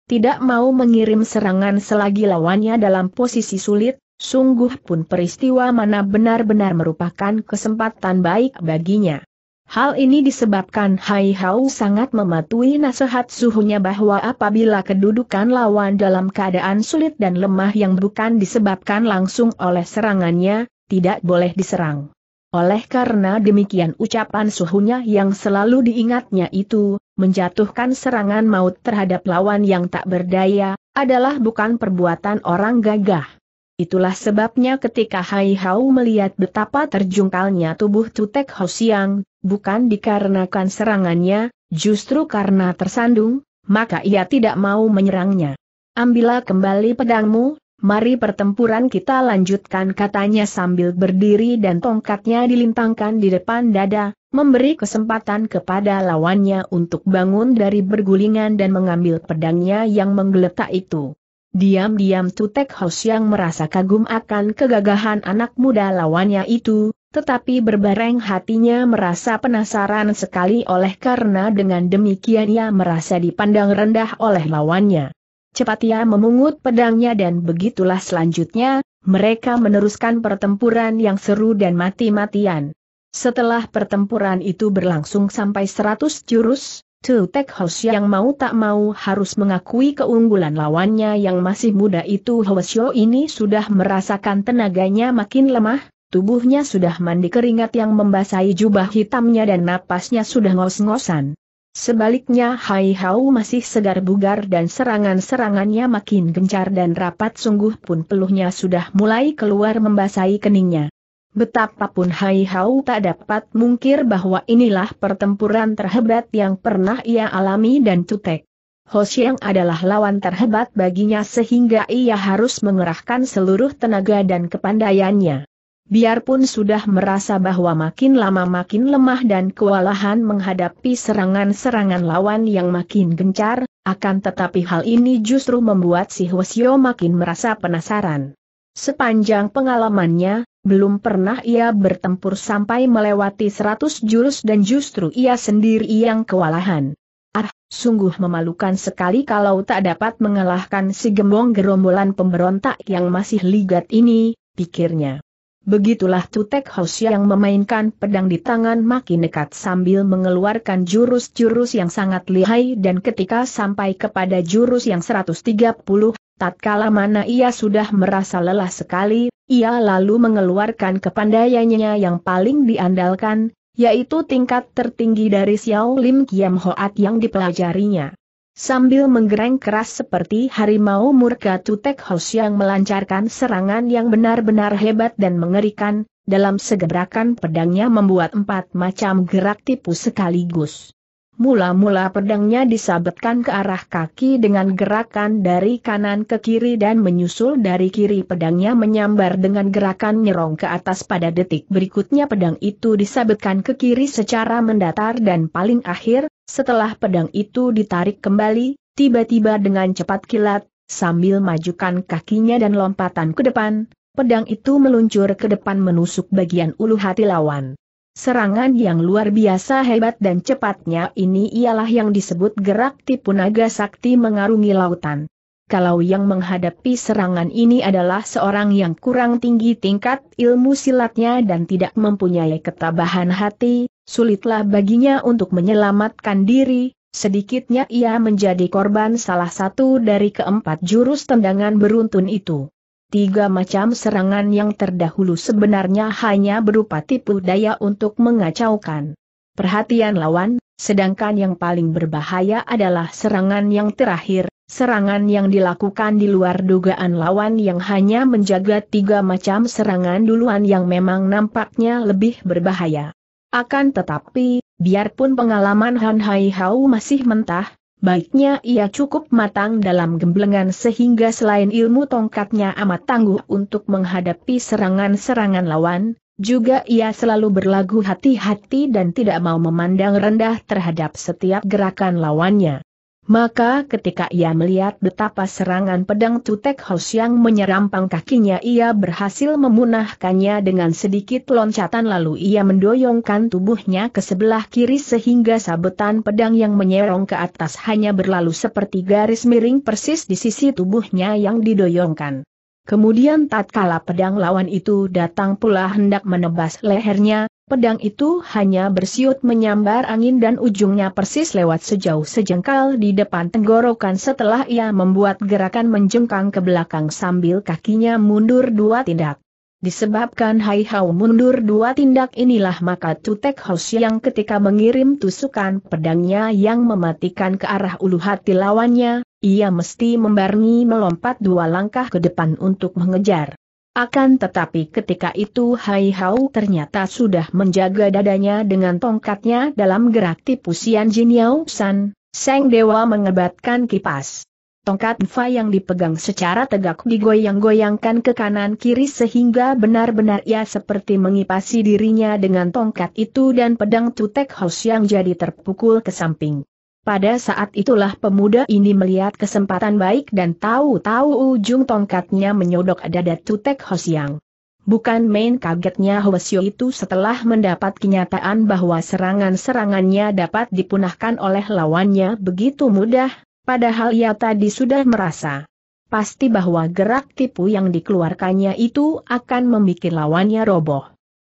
Tidak mau mengirim serangan selagi lawannya dalam posisi sulit, Sungguh pun peristiwa mana benar-benar merupakan kesempatan baik baginya. Hal ini disebabkan Hai Hao sangat mematuhi nasihat suhunya bahwa apabila kedudukan lawan dalam keadaan sulit dan lemah yang bukan disebabkan langsung oleh serangannya, tidak boleh diserang. Oleh karena demikian ucapan suhunya yang selalu diingatnya itu, menjatuhkan serangan maut terhadap lawan yang tak berdaya, adalah bukan perbuatan orang gagah. Itulah sebabnya ketika Hai Hao melihat betapa terjungkalnya tubuh Tutek Ho Siang, bukan dikarenakan serangannya, justru karena tersandung, maka ia tidak mau menyerangnya. Ambillah kembali pedangmu, mari pertempuran kita lanjutkan katanya sambil berdiri dan tongkatnya dilintangkan di depan dada, memberi kesempatan kepada lawannya untuk bangun dari bergulingan dan mengambil pedangnya yang menggeletak itu. Diam-diam Tutek Hos yang merasa kagum akan kegagahan anak muda lawannya itu, tetapi berbareng hatinya merasa penasaran sekali oleh karena dengan demikian ia merasa dipandang rendah oleh lawannya. Cepat ia memungut pedangnya dan begitulah selanjutnya, mereka meneruskan pertempuran yang seru dan mati-matian. Setelah pertempuran itu berlangsung sampai 100 jurus, Tu Tek Hoshio yang mau tak mau harus mengakui keunggulan lawannya yang masih muda itu Hoshio ini sudah merasakan tenaganya makin lemah, tubuhnya sudah mandi keringat yang membasahi jubah hitamnya dan napasnya sudah ngos-ngosan. Sebaliknya Hai Hao masih segar bugar dan serangan-serangannya makin gencar dan rapat sungguh pun peluhnya sudah mulai keluar membasahi keningnya. Betapapun Hai Hau tak dapat mungkir bahwa inilah pertempuran terhebat yang pernah ia alami dan cutek. Xiang adalah lawan terhebat baginya sehingga ia harus mengerahkan seluruh tenaga dan kepandaiannya. Biarpun sudah merasa bahwa makin lama makin lemah dan kewalahan menghadapi serangan-serangan lawan yang makin gencar, akan tetapi hal ini justru membuat si Hosio makin merasa penasaran. Sepanjang pengalamannya, belum pernah ia bertempur sampai melewati seratus jurus dan justru ia sendiri yang kewalahan. Ah, sungguh memalukan sekali kalau tak dapat mengalahkan si gembong gerombolan pemberontak yang masih ligat ini, pikirnya. Begitulah Tutek Hos yang memainkan pedang di tangan makin dekat sambil mengeluarkan jurus-jurus yang sangat lihai dan ketika sampai kepada jurus yang 130, Tatkala mana ia sudah merasa lelah sekali, ia lalu mengeluarkan kepandaiannya yang paling diandalkan, yaitu tingkat tertinggi dari Xiao Lim Kiam Hoat yang dipelajarinya. Sambil menggereng keras seperti harimau murka Tutek Hos yang melancarkan serangan yang benar-benar hebat dan mengerikan, dalam segebrakan pedangnya membuat empat macam gerak tipu sekaligus. Mula-mula pedangnya disabetkan ke arah kaki dengan gerakan dari kanan ke kiri dan menyusul dari kiri pedangnya menyambar dengan gerakan nyerong ke atas pada detik berikutnya pedang itu disabetkan ke kiri secara mendatar dan paling akhir, setelah pedang itu ditarik kembali, tiba-tiba dengan cepat kilat, sambil majukan kakinya dan lompatan ke depan, pedang itu meluncur ke depan menusuk bagian ulu hati lawan. Serangan yang luar biasa hebat dan cepatnya ini ialah yang disebut gerak tipu naga sakti mengarungi lautan. Kalau yang menghadapi serangan ini adalah seorang yang kurang tinggi tingkat ilmu silatnya dan tidak mempunyai ketabahan hati, sulitlah baginya untuk menyelamatkan diri, sedikitnya ia menjadi korban salah satu dari keempat jurus tendangan beruntun itu. Tiga macam serangan yang terdahulu sebenarnya hanya berupa tipu daya untuk mengacaukan perhatian lawan, sedangkan yang paling berbahaya adalah serangan yang terakhir, serangan yang dilakukan di luar dugaan lawan yang hanya menjaga tiga macam serangan duluan yang memang nampaknya lebih berbahaya. Akan tetapi, biarpun pengalaman Han Hai Hao masih mentah, Baiknya ia cukup matang dalam gemblengan sehingga selain ilmu tongkatnya amat tangguh untuk menghadapi serangan-serangan lawan, juga ia selalu berlagu hati-hati dan tidak mau memandang rendah terhadap setiap gerakan lawannya. Maka ketika ia melihat betapa serangan pedang Tutek Hos yang menyerampang kakinya ia berhasil memunahkannya dengan sedikit loncatan lalu ia mendoyongkan tubuhnya ke sebelah kiri sehingga sabetan pedang yang menyerong ke atas hanya berlalu seperti garis miring persis di sisi tubuhnya yang didoyongkan. Kemudian tatkala pedang lawan itu datang pula hendak menebas lehernya, Pedang itu hanya bersiut menyambar angin dan ujungnya persis lewat sejauh sejengkal di depan tenggorokan setelah ia membuat gerakan menjengkang ke belakang sambil kakinya mundur dua tindak. Disebabkan Hai Hao mundur dua tindak inilah maka Tutek House yang ketika mengirim tusukan pedangnya yang mematikan ke arah ulu hati lawannya, ia mesti membarengi melompat dua langkah ke depan untuk mengejar. Akan tetapi ketika itu Hai Hao ternyata sudah menjaga dadanya dengan tongkatnya dalam gerak tipu Sian Jin Yao San, Seng Dewa mengebatkan kipas. Tongkat Fa yang dipegang secara tegak digoyang-goyangkan ke kanan kiri sehingga benar-benar ia seperti mengipasi dirinya dengan tongkat itu dan pedang Tutek Hos yang jadi terpukul ke samping. Pada saat itulah pemuda ini melihat kesempatan baik dan tahu-tahu ujung tongkatnya menyodok dada Tutek Hosiang. Bukan main kagetnya Hwasyo itu setelah mendapat kenyataan bahwa serangan-serangannya dapat dipunahkan oleh lawannya begitu mudah, padahal ia tadi sudah merasa pasti bahwa gerak tipu yang dikeluarkannya itu akan membuat lawannya roboh.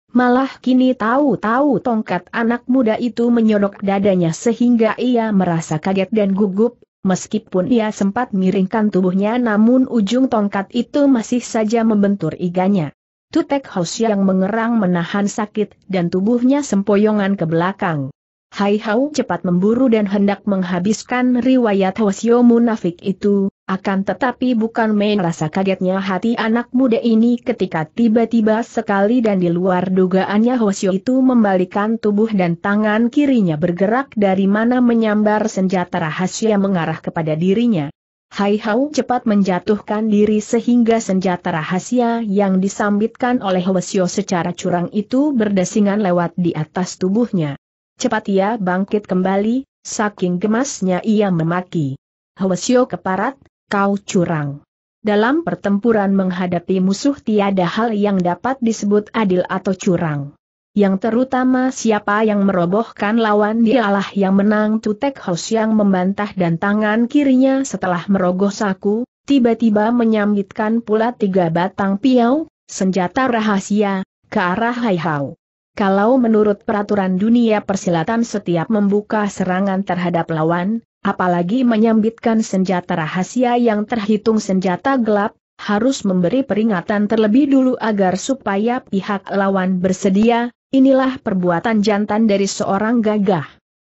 Malah kini tahu-tahu tongkat anak muda itu menyodok dadanya sehingga ia merasa kaget dan gugup, meskipun ia sempat miringkan tubuhnya namun ujung tongkat itu masih saja membentur iganya. Tutek Haus yang mengerang menahan sakit dan tubuhnya sempoyongan ke belakang. Hai Hau cepat memburu dan hendak menghabiskan riwayat Hosyo munafik itu, akan tetapi bukan main rasa kagetnya hati anak muda ini ketika tiba-tiba sekali dan di luar dugaannya Hosyo itu membalikan tubuh dan tangan kirinya bergerak dari mana menyambar senjata rahasia mengarah kepada dirinya. Hai Hau cepat menjatuhkan diri sehingga senjata rahasia yang disambitkan oleh Hosyo secara curang itu berdesingan lewat di atas tubuhnya. Cepat ia bangkit kembali, saking gemasnya ia memaki. Hwasyo keparat, kau curang. Dalam pertempuran menghadapi musuh tiada hal yang dapat disebut adil atau curang. Yang terutama siapa yang merobohkan lawan dialah yang menang Tutek Hos yang membantah dan tangan kirinya setelah merogoh saku, tiba-tiba menyambitkan pula tiga batang piau, senjata rahasia, ke arah Haihau. Kalau menurut peraturan dunia persilatan setiap membuka serangan terhadap lawan, Apalagi menyambitkan senjata rahasia yang terhitung senjata gelap, harus memberi peringatan terlebih dulu agar supaya pihak lawan bersedia, inilah perbuatan jantan dari seorang gagah.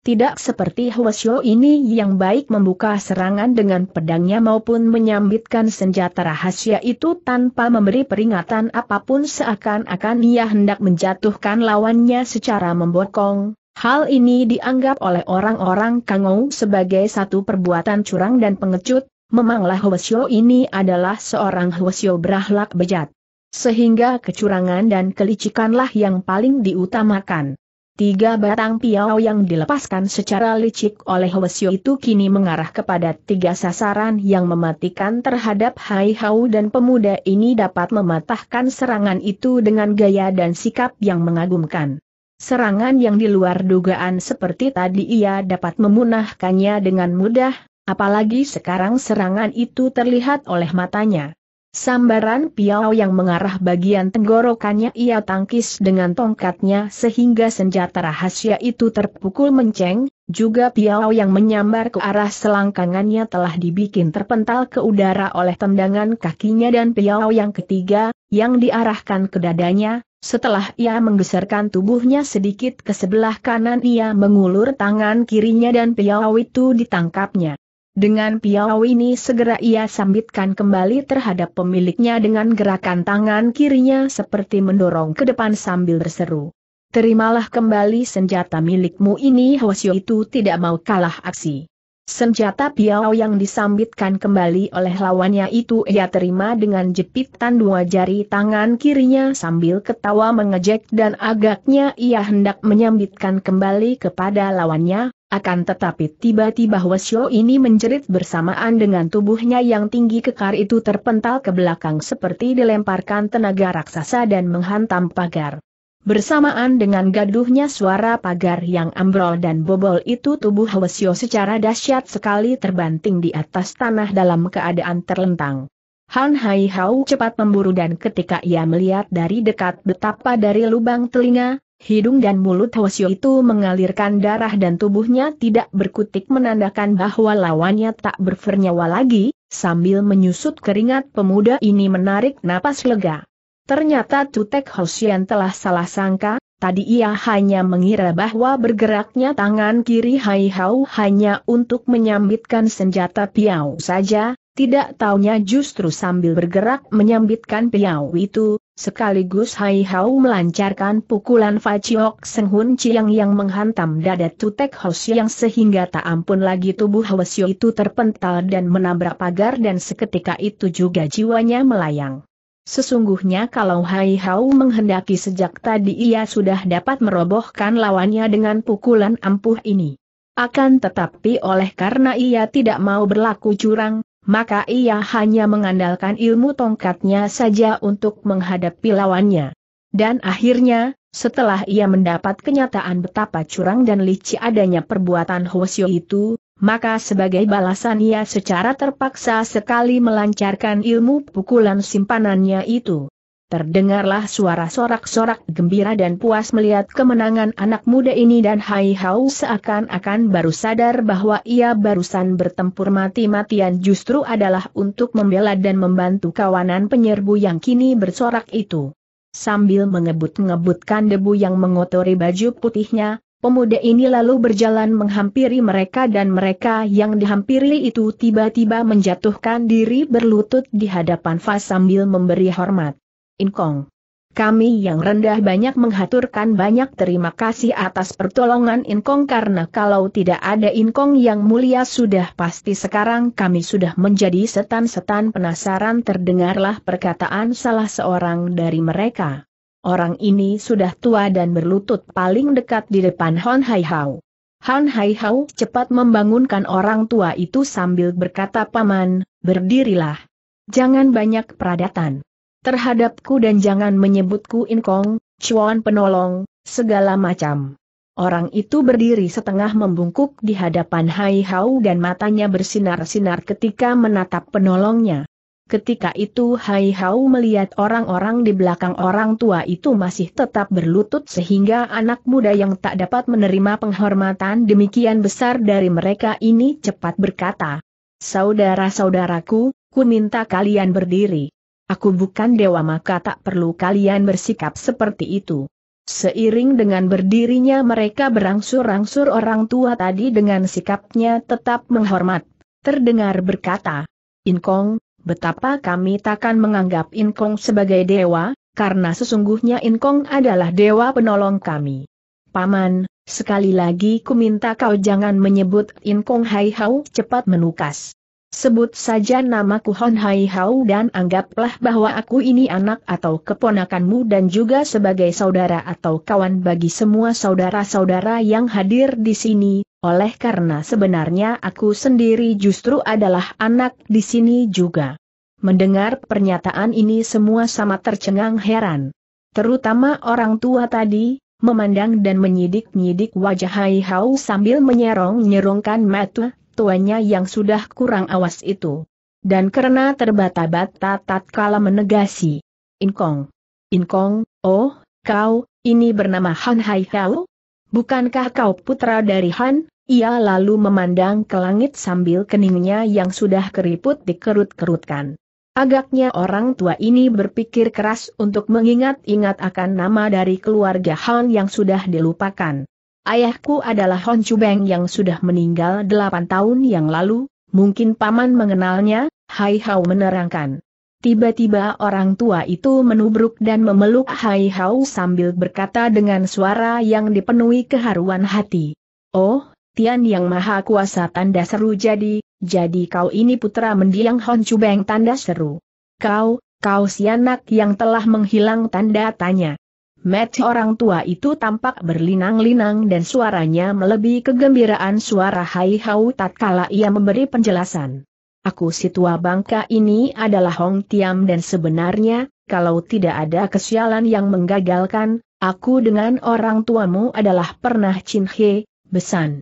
Tidak seperti Hwasyo ini yang baik membuka serangan dengan pedangnya maupun menyambitkan senjata rahasia itu tanpa memberi peringatan apapun seakan-akan ia hendak menjatuhkan lawannya secara membokong, Hal ini dianggap oleh orang-orang Kangou sebagai satu perbuatan curang dan pengecut, memanglah Hwasyo ini adalah seorang Hwasyo berahlak bejat. Sehingga kecurangan dan kelicikanlah yang paling diutamakan. Tiga batang piau yang dilepaskan secara licik oleh Hwasyo itu kini mengarah kepada tiga sasaran yang mematikan terhadap Hai Hau dan pemuda ini dapat mematahkan serangan itu dengan gaya dan sikap yang mengagumkan. Serangan yang di luar dugaan seperti tadi ia dapat memunahkannya dengan mudah, apalagi sekarang serangan itu terlihat oleh matanya. Sambaran piau yang mengarah bagian tenggorokannya ia tangkis dengan tongkatnya sehingga senjata rahasia itu terpukul menceng, juga Piao yang menyambar ke arah selangkangannya telah dibikin terpental ke udara oleh tendangan kakinya dan Piao yang ketiga, yang diarahkan ke dadanya, setelah ia menggeserkan tubuhnya sedikit ke sebelah kanan ia mengulur tangan kirinya dan Piao itu ditangkapnya. Dengan Piao ini segera ia sambitkan kembali terhadap pemiliknya dengan gerakan tangan kirinya seperti mendorong ke depan sambil berseru. Terimalah kembali senjata milikmu ini Hwasyo itu tidak mau kalah aksi. Senjata piao yang disambitkan kembali oleh lawannya itu ia terima dengan jepitan dua jari tangan kirinya sambil ketawa mengejek dan agaknya ia hendak menyambitkan kembali kepada lawannya, akan tetapi tiba-tiba Hwasyo ini menjerit bersamaan dengan tubuhnya yang tinggi kekar itu terpental ke belakang seperti dilemparkan tenaga raksasa dan menghantam pagar. Bersamaan dengan gaduhnya suara pagar yang ambrol dan bobol itu tubuh Hwasyo secara dahsyat sekali terbanting di atas tanah dalam keadaan terlentang. Han Hai Hao cepat memburu dan ketika ia melihat dari dekat betapa dari lubang telinga, hidung dan mulut Hwasyo itu mengalirkan darah dan tubuhnya tidak berkutik menandakan bahwa lawannya tak bernyawa lagi, sambil menyusut keringat pemuda ini menarik napas lega. Ternyata Tutek Hosien telah salah sangka, tadi ia hanya mengira bahwa bergeraknya tangan kiri Hai Hao hanya untuk menyambitkan senjata Piau saja, tidak taunya justru sambil bergerak menyambitkan piau itu, sekaligus Hai Hao melancarkan pukulan Faciok Seng Hun Chiang yang menghantam dada Tutek Hosio sehingga tak ampun lagi tubuh Hosio itu terpental dan menabrak pagar dan seketika itu juga jiwanya melayang. Sesungguhnya kalau Hai Hao menghendaki sejak tadi ia sudah dapat merobohkan lawannya dengan pukulan ampuh ini. Akan tetapi oleh karena ia tidak mau berlaku curang, maka ia hanya mengandalkan ilmu tongkatnya saja untuk menghadapi lawannya. Dan akhirnya, setelah ia mendapat kenyataan betapa curang dan licik adanya perbuatan Hwasyo itu, maka sebagai balasan ia secara terpaksa sekali melancarkan ilmu pukulan simpanannya itu. Terdengarlah suara sorak-sorak gembira dan puas melihat kemenangan anak muda ini dan Hai Hau seakan-akan baru sadar bahwa ia barusan bertempur mati-matian justru adalah untuk membela dan membantu kawanan penyerbu yang kini bersorak itu. Sambil mengebut-ngebutkan debu yang mengotori baju putihnya, Pemuda ini lalu berjalan menghampiri mereka dan mereka yang dihampiri itu tiba-tiba menjatuhkan diri berlutut di hadapan Fa sambil memberi hormat. Inkong. Kami yang rendah banyak menghaturkan banyak terima kasih atas pertolongan Inkong karena kalau tidak ada Inkong yang mulia sudah pasti sekarang kami sudah menjadi setan-setan penasaran terdengarlah perkataan salah seorang dari mereka. Orang ini sudah tua dan berlutut paling dekat di depan Hon Hai Hao. Hon Hai Hao cepat membangunkan orang tua itu sambil berkata paman, berdirilah. Jangan banyak peradatan. Terhadapku dan jangan menyebutku inkong, cuan penolong, segala macam. Orang itu berdiri setengah membungkuk di hadapan Hai Hao dan matanya bersinar-sinar ketika menatap penolongnya. Ketika itu Hai Hao melihat orang-orang di belakang orang tua itu masih tetap berlutut sehingga anak muda yang tak dapat menerima penghormatan demikian besar dari mereka ini cepat berkata, Saudara-saudaraku, ku minta kalian berdiri. Aku bukan dewa maka tak perlu kalian bersikap seperti itu. Seiring dengan berdirinya mereka berangsur-angsur orang tua tadi dengan sikapnya tetap menghormat, terdengar berkata, Inkong, Betapa kami takkan menganggap Inkong sebagai dewa, karena sesungguhnya Inkong adalah dewa penolong kami. Paman, sekali lagi ku minta kau jangan menyebut Inkong Hai Hau cepat menukas. Sebut saja namaku Hon Hai Hau dan anggaplah bahwa aku ini anak atau keponakanmu dan juga sebagai saudara atau kawan bagi semua saudara-saudara yang hadir di sini, oleh karena sebenarnya aku sendiri justru adalah anak di sini juga. Mendengar pernyataan ini semua sama tercengang heran. Terutama orang tua tadi, memandang dan menyidik-nyidik wajah Hai Hao sambil menyerong-nyerongkan mata tuanya yang sudah kurang awas itu. Dan karena terbata-bata tatkala menegasi. Inkong. Inkong, oh, kau, ini bernama Han Hai Hao? Bukankah kau putra dari Han? Ia lalu memandang ke langit sambil keningnya yang sudah keriput dikerut-kerutkan. Agaknya orang tua ini berpikir keras untuk mengingat-ingat akan nama dari keluarga Han yang sudah dilupakan. Ayahku adalah Hon Chubeng yang sudah meninggal delapan tahun yang lalu, mungkin paman mengenalnya, Hai Hao menerangkan. Tiba-tiba orang tua itu menubruk dan memeluk Hai Hao sambil berkata dengan suara yang dipenuhi keharuan hati. Oh, Tian Yang Maha Kuasa tanda seru jadi, jadi kau ini putra mendiang Hon Chubeng tanda seru. Kau, kau si anak yang telah menghilang tanda tanya. Match orang tua itu tampak berlinang-linang dan suaranya melebihi kegembiraan suara Hai Hau tatkala ia memberi penjelasan. Aku si tua bangka ini adalah Hong Tiam dan sebenarnya, kalau tidak ada kesialan yang menggagalkan, aku dengan orang tuamu adalah pernah Chin He, besan.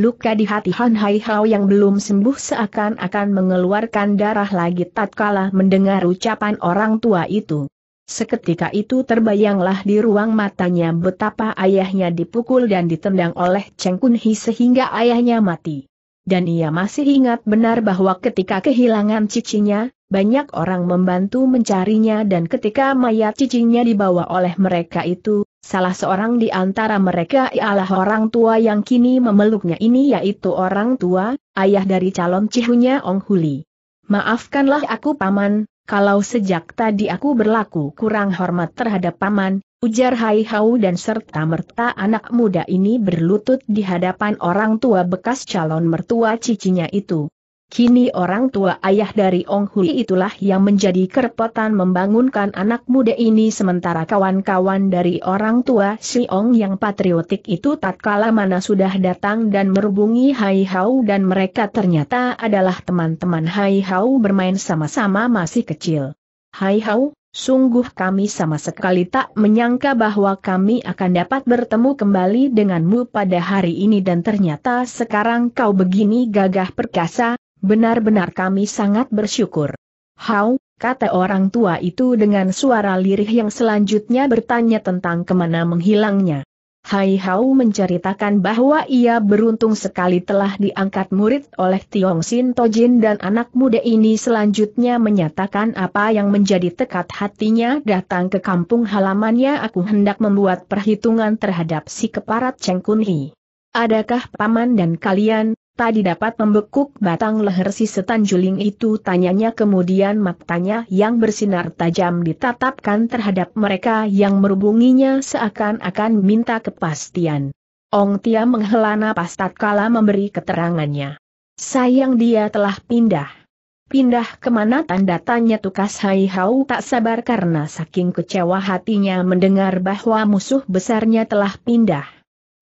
Luka di hati Han Hai Hao yang belum sembuh seakan-akan mengeluarkan darah lagi tatkala mendengar ucapan orang tua itu. Seketika itu terbayanglah di ruang matanya betapa ayahnya dipukul dan ditendang oleh Cheng Kun Hi sehingga ayahnya mati. Dan ia masih ingat benar bahwa ketika kehilangan cicinya, banyak orang membantu mencarinya dan ketika mayat cicinya dibawa oleh mereka itu, Salah seorang di antara mereka ialah orang tua yang kini memeluknya ini yaitu orang tua, ayah dari calon cihunya Ong Huli. Maafkanlah aku paman, kalau sejak tadi aku berlaku kurang hormat terhadap paman, ujar Hai Hau dan serta merta anak muda ini berlutut di hadapan orang tua bekas calon mertua cicinya itu. Kini orang tua ayah dari Ong Hui itulah yang menjadi kerepotan membangunkan anak muda ini sementara kawan-kawan dari orang tua si Ong yang patriotik itu tatkala mana sudah datang dan merubungi Hai Hau dan mereka ternyata adalah teman-teman Hai Hau bermain sama-sama masih kecil. Hai Hau sungguh kami sama sekali tak menyangka bahwa kami akan dapat bertemu kembali denganmu pada hari ini dan ternyata sekarang kau begini gagah perkasa, Benar-benar kami sangat bersyukur. Hau, kata orang tua itu dengan suara lirih yang selanjutnya bertanya tentang kemana menghilangnya. Hai Hau menceritakan bahwa ia beruntung sekali telah diangkat murid oleh Tiong Sin Tojin dan anak muda ini selanjutnya menyatakan apa yang menjadi tekad hatinya datang ke kampung halamannya aku hendak membuat perhitungan terhadap si keparat Cheng Kun Hi. Adakah paman dan kalian, Tadi dapat membekuk batang leher si setan juling itu tanyanya kemudian matanya yang bersinar tajam ditatapkan terhadap mereka yang merubunginya seakan-akan minta kepastian. Ong Tia menghela napas tatkala memberi keterangannya. Sayang dia telah pindah. Pindah kemana tanda tanya tukas Hai Hau tak sabar karena saking kecewa hatinya mendengar bahwa musuh besarnya telah pindah.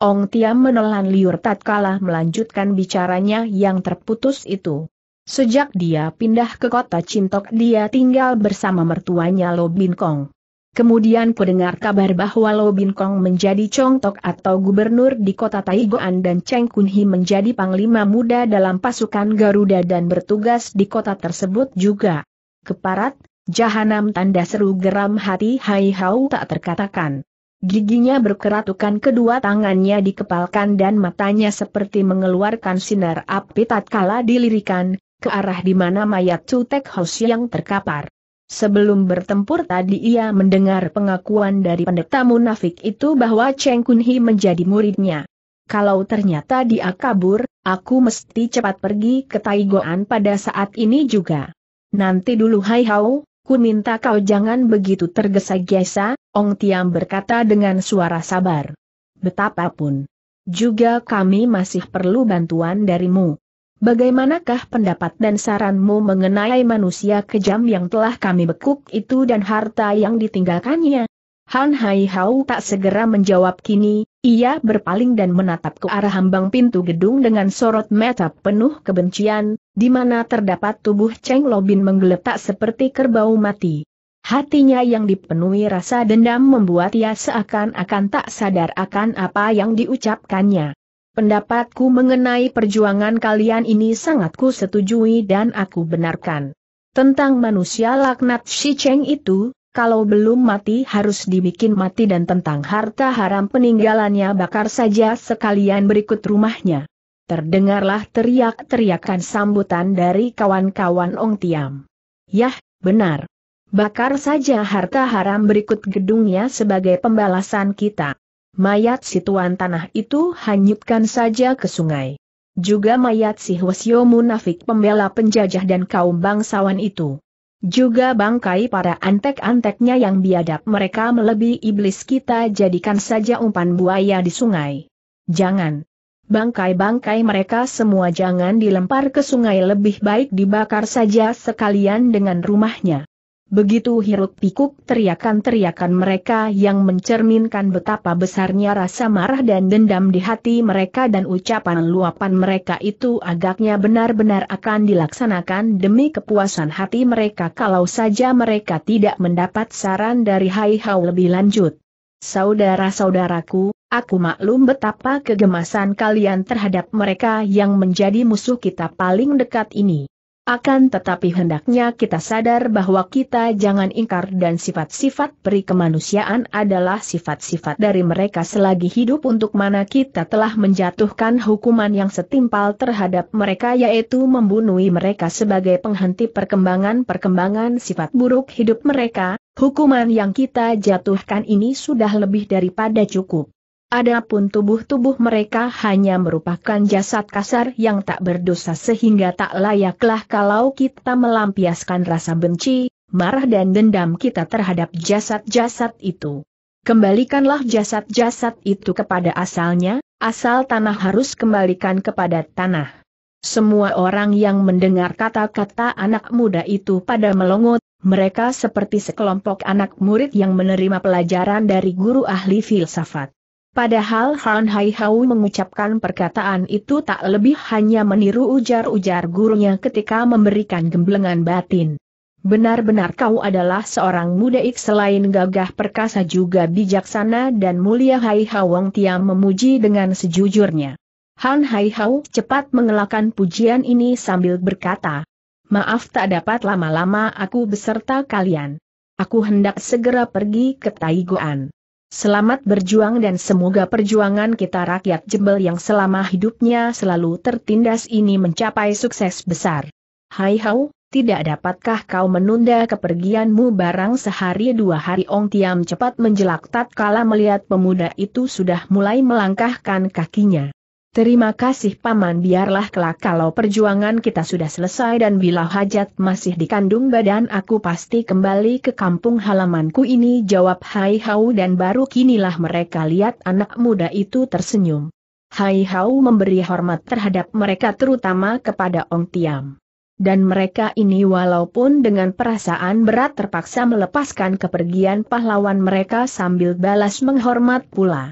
Ong Tiam menelan liur tatkala melanjutkan bicaranya yang terputus itu. Sejak dia pindah ke kota Cintok dia tinggal bersama mertuanya Lo Bin Kong. Kemudian kudengar kabar bahwa Lo Bin Kong menjadi congtok atau gubernur di kota Taigoan dan Cheng Kun Hi menjadi panglima muda dalam pasukan Garuda dan bertugas di kota tersebut juga. Keparat, jahanam tanda seru geram hati Hai Hau tak terkatakan. Giginya berkeratukan kedua tangannya dikepalkan dan matanya seperti mengeluarkan sinar api tatkala dilirikan, ke arah di mana mayat Cutek Hos yang terkapar. Sebelum bertempur tadi ia mendengar pengakuan dari pendeta munafik itu bahwa Cheng Kun Kunhi menjadi muridnya. Kalau ternyata dia kabur, aku mesti cepat pergi ke Taigoan pada saat ini juga. Nanti dulu Hai Hao, ku minta kau jangan begitu tergesa-gesa, Ong Tiam berkata dengan suara sabar. Betapapun. Juga kami masih perlu bantuan darimu. Bagaimanakah pendapat dan saranmu mengenai manusia kejam yang telah kami bekuk itu dan harta yang ditinggalkannya? Han Hai Hao tak segera menjawab kini, ia berpaling dan menatap ke arah hambang pintu gedung dengan sorot mata penuh kebencian, di mana terdapat tubuh Cheng Lobin menggeletak seperti kerbau mati. Hatinya yang dipenuhi rasa dendam membuat ia seakan-akan tak sadar akan apa yang diucapkannya. Pendapatku mengenai perjuangan kalian ini sangat ku setujui dan aku benarkan. Tentang manusia laknat si Cheng itu, kalau belum mati harus dibikin mati dan tentang harta haram peninggalannya bakar saja sekalian berikut rumahnya. Terdengarlah teriak-teriakan sambutan dari kawan-kawan Ong Tiam. Yah, benar, Bakar saja harta haram berikut gedungnya sebagai pembalasan kita. Mayat si tuan tanah itu hanyutkan saja ke sungai. Juga mayat si Hwasyo munafik pembela penjajah dan kaum bangsawan itu. Juga bangkai para antek-anteknya yang biadab mereka melebihi iblis kita jadikan saja umpan buaya di sungai. Jangan. Bangkai-bangkai mereka semua jangan dilempar ke sungai lebih baik dibakar saja sekalian dengan rumahnya. Begitu hiruk pikuk teriakan-teriakan mereka yang mencerminkan betapa besarnya rasa marah dan dendam di hati mereka dan ucapan luapan mereka itu agaknya benar-benar akan dilaksanakan demi kepuasan hati mereka kalau saja mereka tidak mendapat saran dari Hai Hao lebih lanjut. Saudara-saudaraku, aku maklum betapa kegemasan kalian terhadap mereka yang menjadi musuh kita paling dekat ini. Akan tetapi hendaknya kita sadar bahwa kita jangan ingkar dan sifat-sifat peri kemanusiaan adalah sifat-sifat dari mereka selagi hidup untuk mana kita telah menjatuhkan hukuman yang setimpal terhadap mereka yaitu membunuh mereka sebagai penghenti perkembangan-perkembangan sifat buruk hidup mereka, hukuman yang kita jatuhkan ini sudah lebih daripada cukup. Adapun tubuh-tubuh mereka hanya merupakan jasad kasar yang tak berdosa sehingga tak layaklah kalau kita melampiaskan rasa benci, marah dan dendam kita terhadap jasad-jasad itu. Kembalikanlah jasad-jasad itu kepada asalnya, asal tanah harus kembalikan kepada tanah. Semua orang yang mendengar kata-kata anak muda itu pada melongot, mereka seperti sekelompok anak murid yang menerima pelajaran dari guru ahli filsafat. Padahal Han Hai Hao mengucapkan perkataan itu tak lebih hanya meniru ujar-ujar gurunya ketika memberikan gemblengan batin. Benar-benar kau adalah seorang mudaik selain gagah perkasa juga bijaksana dan mulia Hai Hao Wang Tiam memuji dengan sejujurnya. Han Hai Hao cepat mengelakkan pujian ini sambil berkata, Maaf tak dapat lama-lama aku beserta kalian. Aku hendak segera pergi ke Taiguan. Selamat berjuang dan semoga perjuangan kita rakyat jebel yang selama hidupnya selalu tertindas ini mencapai sukses besar. Hai Hau, tidak dapatkah kau menunda kepergianmu barang sehari dua hari Ong Tiam cepat menjelak tatkala melihat pemuda itu sudah mulai melangkahkan kakinya. Terima kasih Paman biarlah kelak kalau perjuangan kita sudah selesai dan bila hajat masih dikandung badan aku pasti kembali ke kampung halamanku ini jawab Hai Hau dan baru kinilah mereka lihat anak muda itu tersenyum. Hai Hau memberi hormat terhadap mereka terutama kepada Ong Tiam. Dan mereka ini walaupun dengan perasaan berat terpaksa melepaskan kepergian pahlawan mereka sambil balas menghormat pula.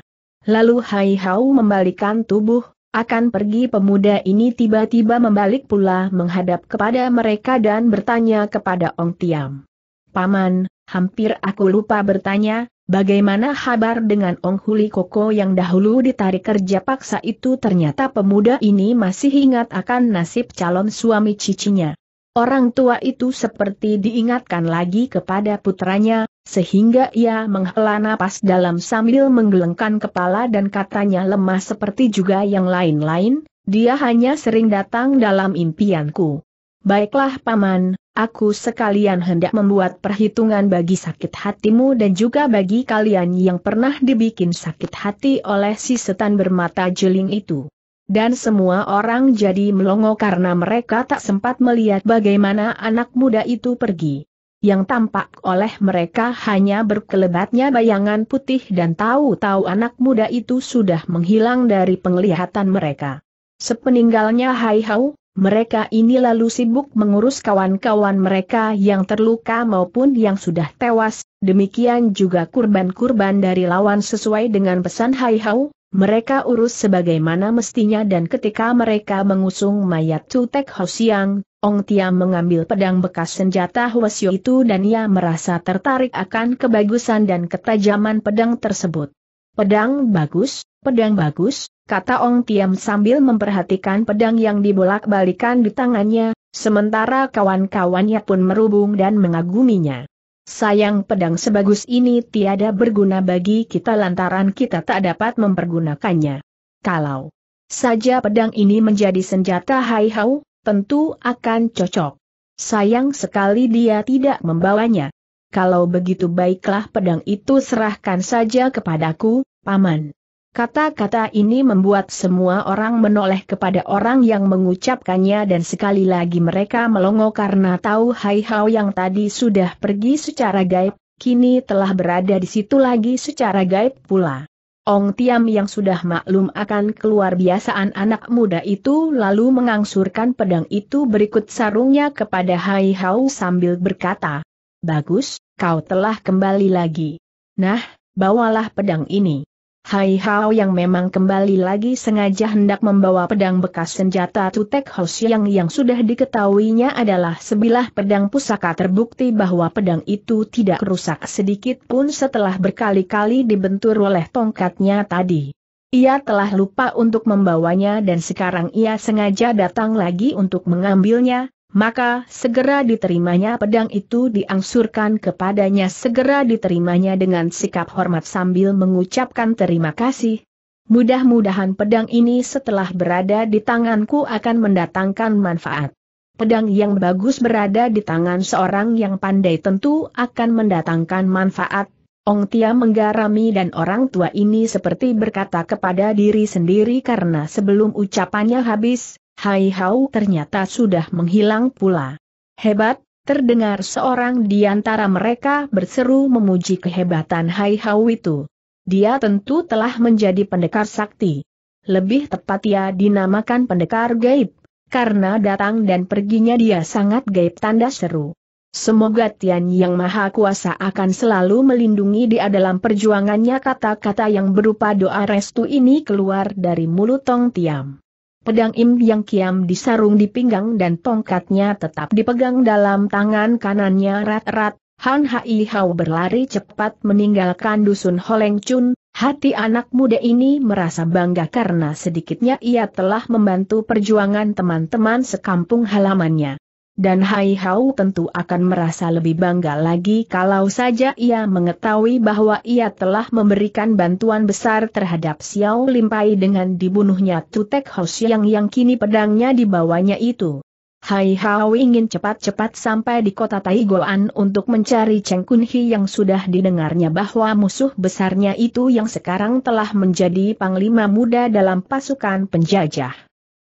Lalu Hai Hau membalikan tubuh, akan pergi pemuda ini tiba-tiba membalik pula menghadap kepada mereka dan bertanya kepada Ong Tiam. Paman, hampir aku lupa bertanya, bagaimana kabar dengan Ong Huli Koko yang dahulu ditarik kerja paksa itu ternyata pemuda ini masih ingat akan nasib calon suami cicinya. Orang tua itu seperti diingatkan lagi kepada putranya, sehingga ia menghela napas dalam sambil menggelengkan kepala dan katanya lemah seperti juga yang lain-lain, dia hanya sering datang dalam impianku. Baiklah Paman, aku sekalian hendak membuat perhitungan bagi sakit hatimu dan juga bagi kalian yang pernah dibikin sakit hati oleh si setan bermata jeling itu. Dan semua orang jadi melongo karena mereka tak sempat melihat bagaimana anak muda itu pergi. Yang tampak oleh mereka hanya berkelebatnya bayangan putih dan tahu-tahu anak muda itu sudah menghilang dari penglihatan mereka. Sepeninggalnya Hai Hau, mereka ini lalu sibuk mengurus kawan-kawan mereka yang terluka maupun yang sudah tewas, demikian juga kurban-kurban dari lawan sesuai dengan pesan Hai Hau, mereka urus sebagaimana mestinya dan ketika mereka mengusung mayat Tutek Hosiang, Ong Tiam mengambil pedang bekas senjata Hwasyo itu dan ia merasa tertarik akan kebagusan dan ketajaman pedang tersebut. Pedang bagus, pedang bagus, kata Ong Tiam sambil memperhatikan pedang yang dibolak-balikan di tangannya, sementara kawan-kawannya pun merubung dan mengaguminya. Sayang pedang sebagus ini tiada berguna bagi kita lantaran kita tak dapat mempergunakannya. Kalau saja pedang ini menjadi senjata haihau, tentu akan cocok. Sayang sekali dia tidak membawanya. Kalau begitu baiklah pedang itu serahkan saja kepadaku, Paman. Kata-kata ini membuat semua orang menoleh kepada orang yang mengucapkannya dan sekali lagi mereka melongo karena tahu Hai Hao yang tadi sudah pergi secara gaib, kini telah berada di situ lagi secara gaib pula. Ong Tiam yang sudah maklum akan keluar biasaan anak muda itu lalu mengangsurkan pedang itu berikut sarungnya kepada Hai Hao sambil berkata, Bagus, kau telah kembali lagi. Nah, bawalah pedang ini. Hai Hao yang memang kembali lagi sengaja hendak membawa pedang bekas senjata Tutek Hosiang yang sudah diketahuinya adalah sebilah pedang pusaka terbukti bahwa pedang itu tidak rusak sedikit pun setelah berkali-kali dibentur oleh tongkatnya tadi. Ia telah lupa untuk membawanya dan sekarang ia sengaja datang lagi untuk mengambilnya, maka segera diterimanya pedang itu diangsurkan kepadanya segera diterimanya dengan sikap hormat sambil mengucapkan terima kasih. Mudah-mudahan pedang ini setelah berada di tanganku akan mendatangkan manfaat. Pedang yang bagus berada di tangan seorang yang pandai tentu akan mendatangkan manfaat. Ong Tia menggarami dan orang tua ini seperti berkata kepada diri sendiri karena sebelum ucapannya habis, Hai Hau ternyata sudah menghilang pula. Hebat, terdengar seorang di antara mereka berseru memuji kehebatan Hai Hau itu. Dia tentu telah menjadi pendekar sakti. Lebih tepat ia dinamakan pendekar gaib, karena datang dan perginya dia sangat gaib tanda seru. Semoga Tian Yang Maha Kuasa akan selalu melindungi dia dalam perjuangannya kata-kata yang berupa doa restu ini keluar dari mulut Tong Tiam. Pedang Im yang kiam disarung di pinggang dan tongkatnya tetap dipegang dalam tangan kanannya rat-rat, Han Hai Hao berlari cepat meninggalkan dusun Holeng Chun, hati anak muda ini merasa bangga karena sedikitnya ia telah membantu perjuangan teman-teman sekampung halamannya dan Hai Hao tentu akan merasa lebih bangga lagi kalau saja ia mengetahui bahwa ia telah memberikan bantuan besar terhadap Xiao Limpai dengan dibunuhnya Tutek Hosiang yang kini pedangnya dibawanya itu. Hai Hao ingin cepat-cepat sampai di kota Taiguan untuk mencari Cheng Kunhi yang sudah didengarnya bahwa musuh besarnya itu yang sekarang telah menjadi panglima muda dalam pasukan penjajah.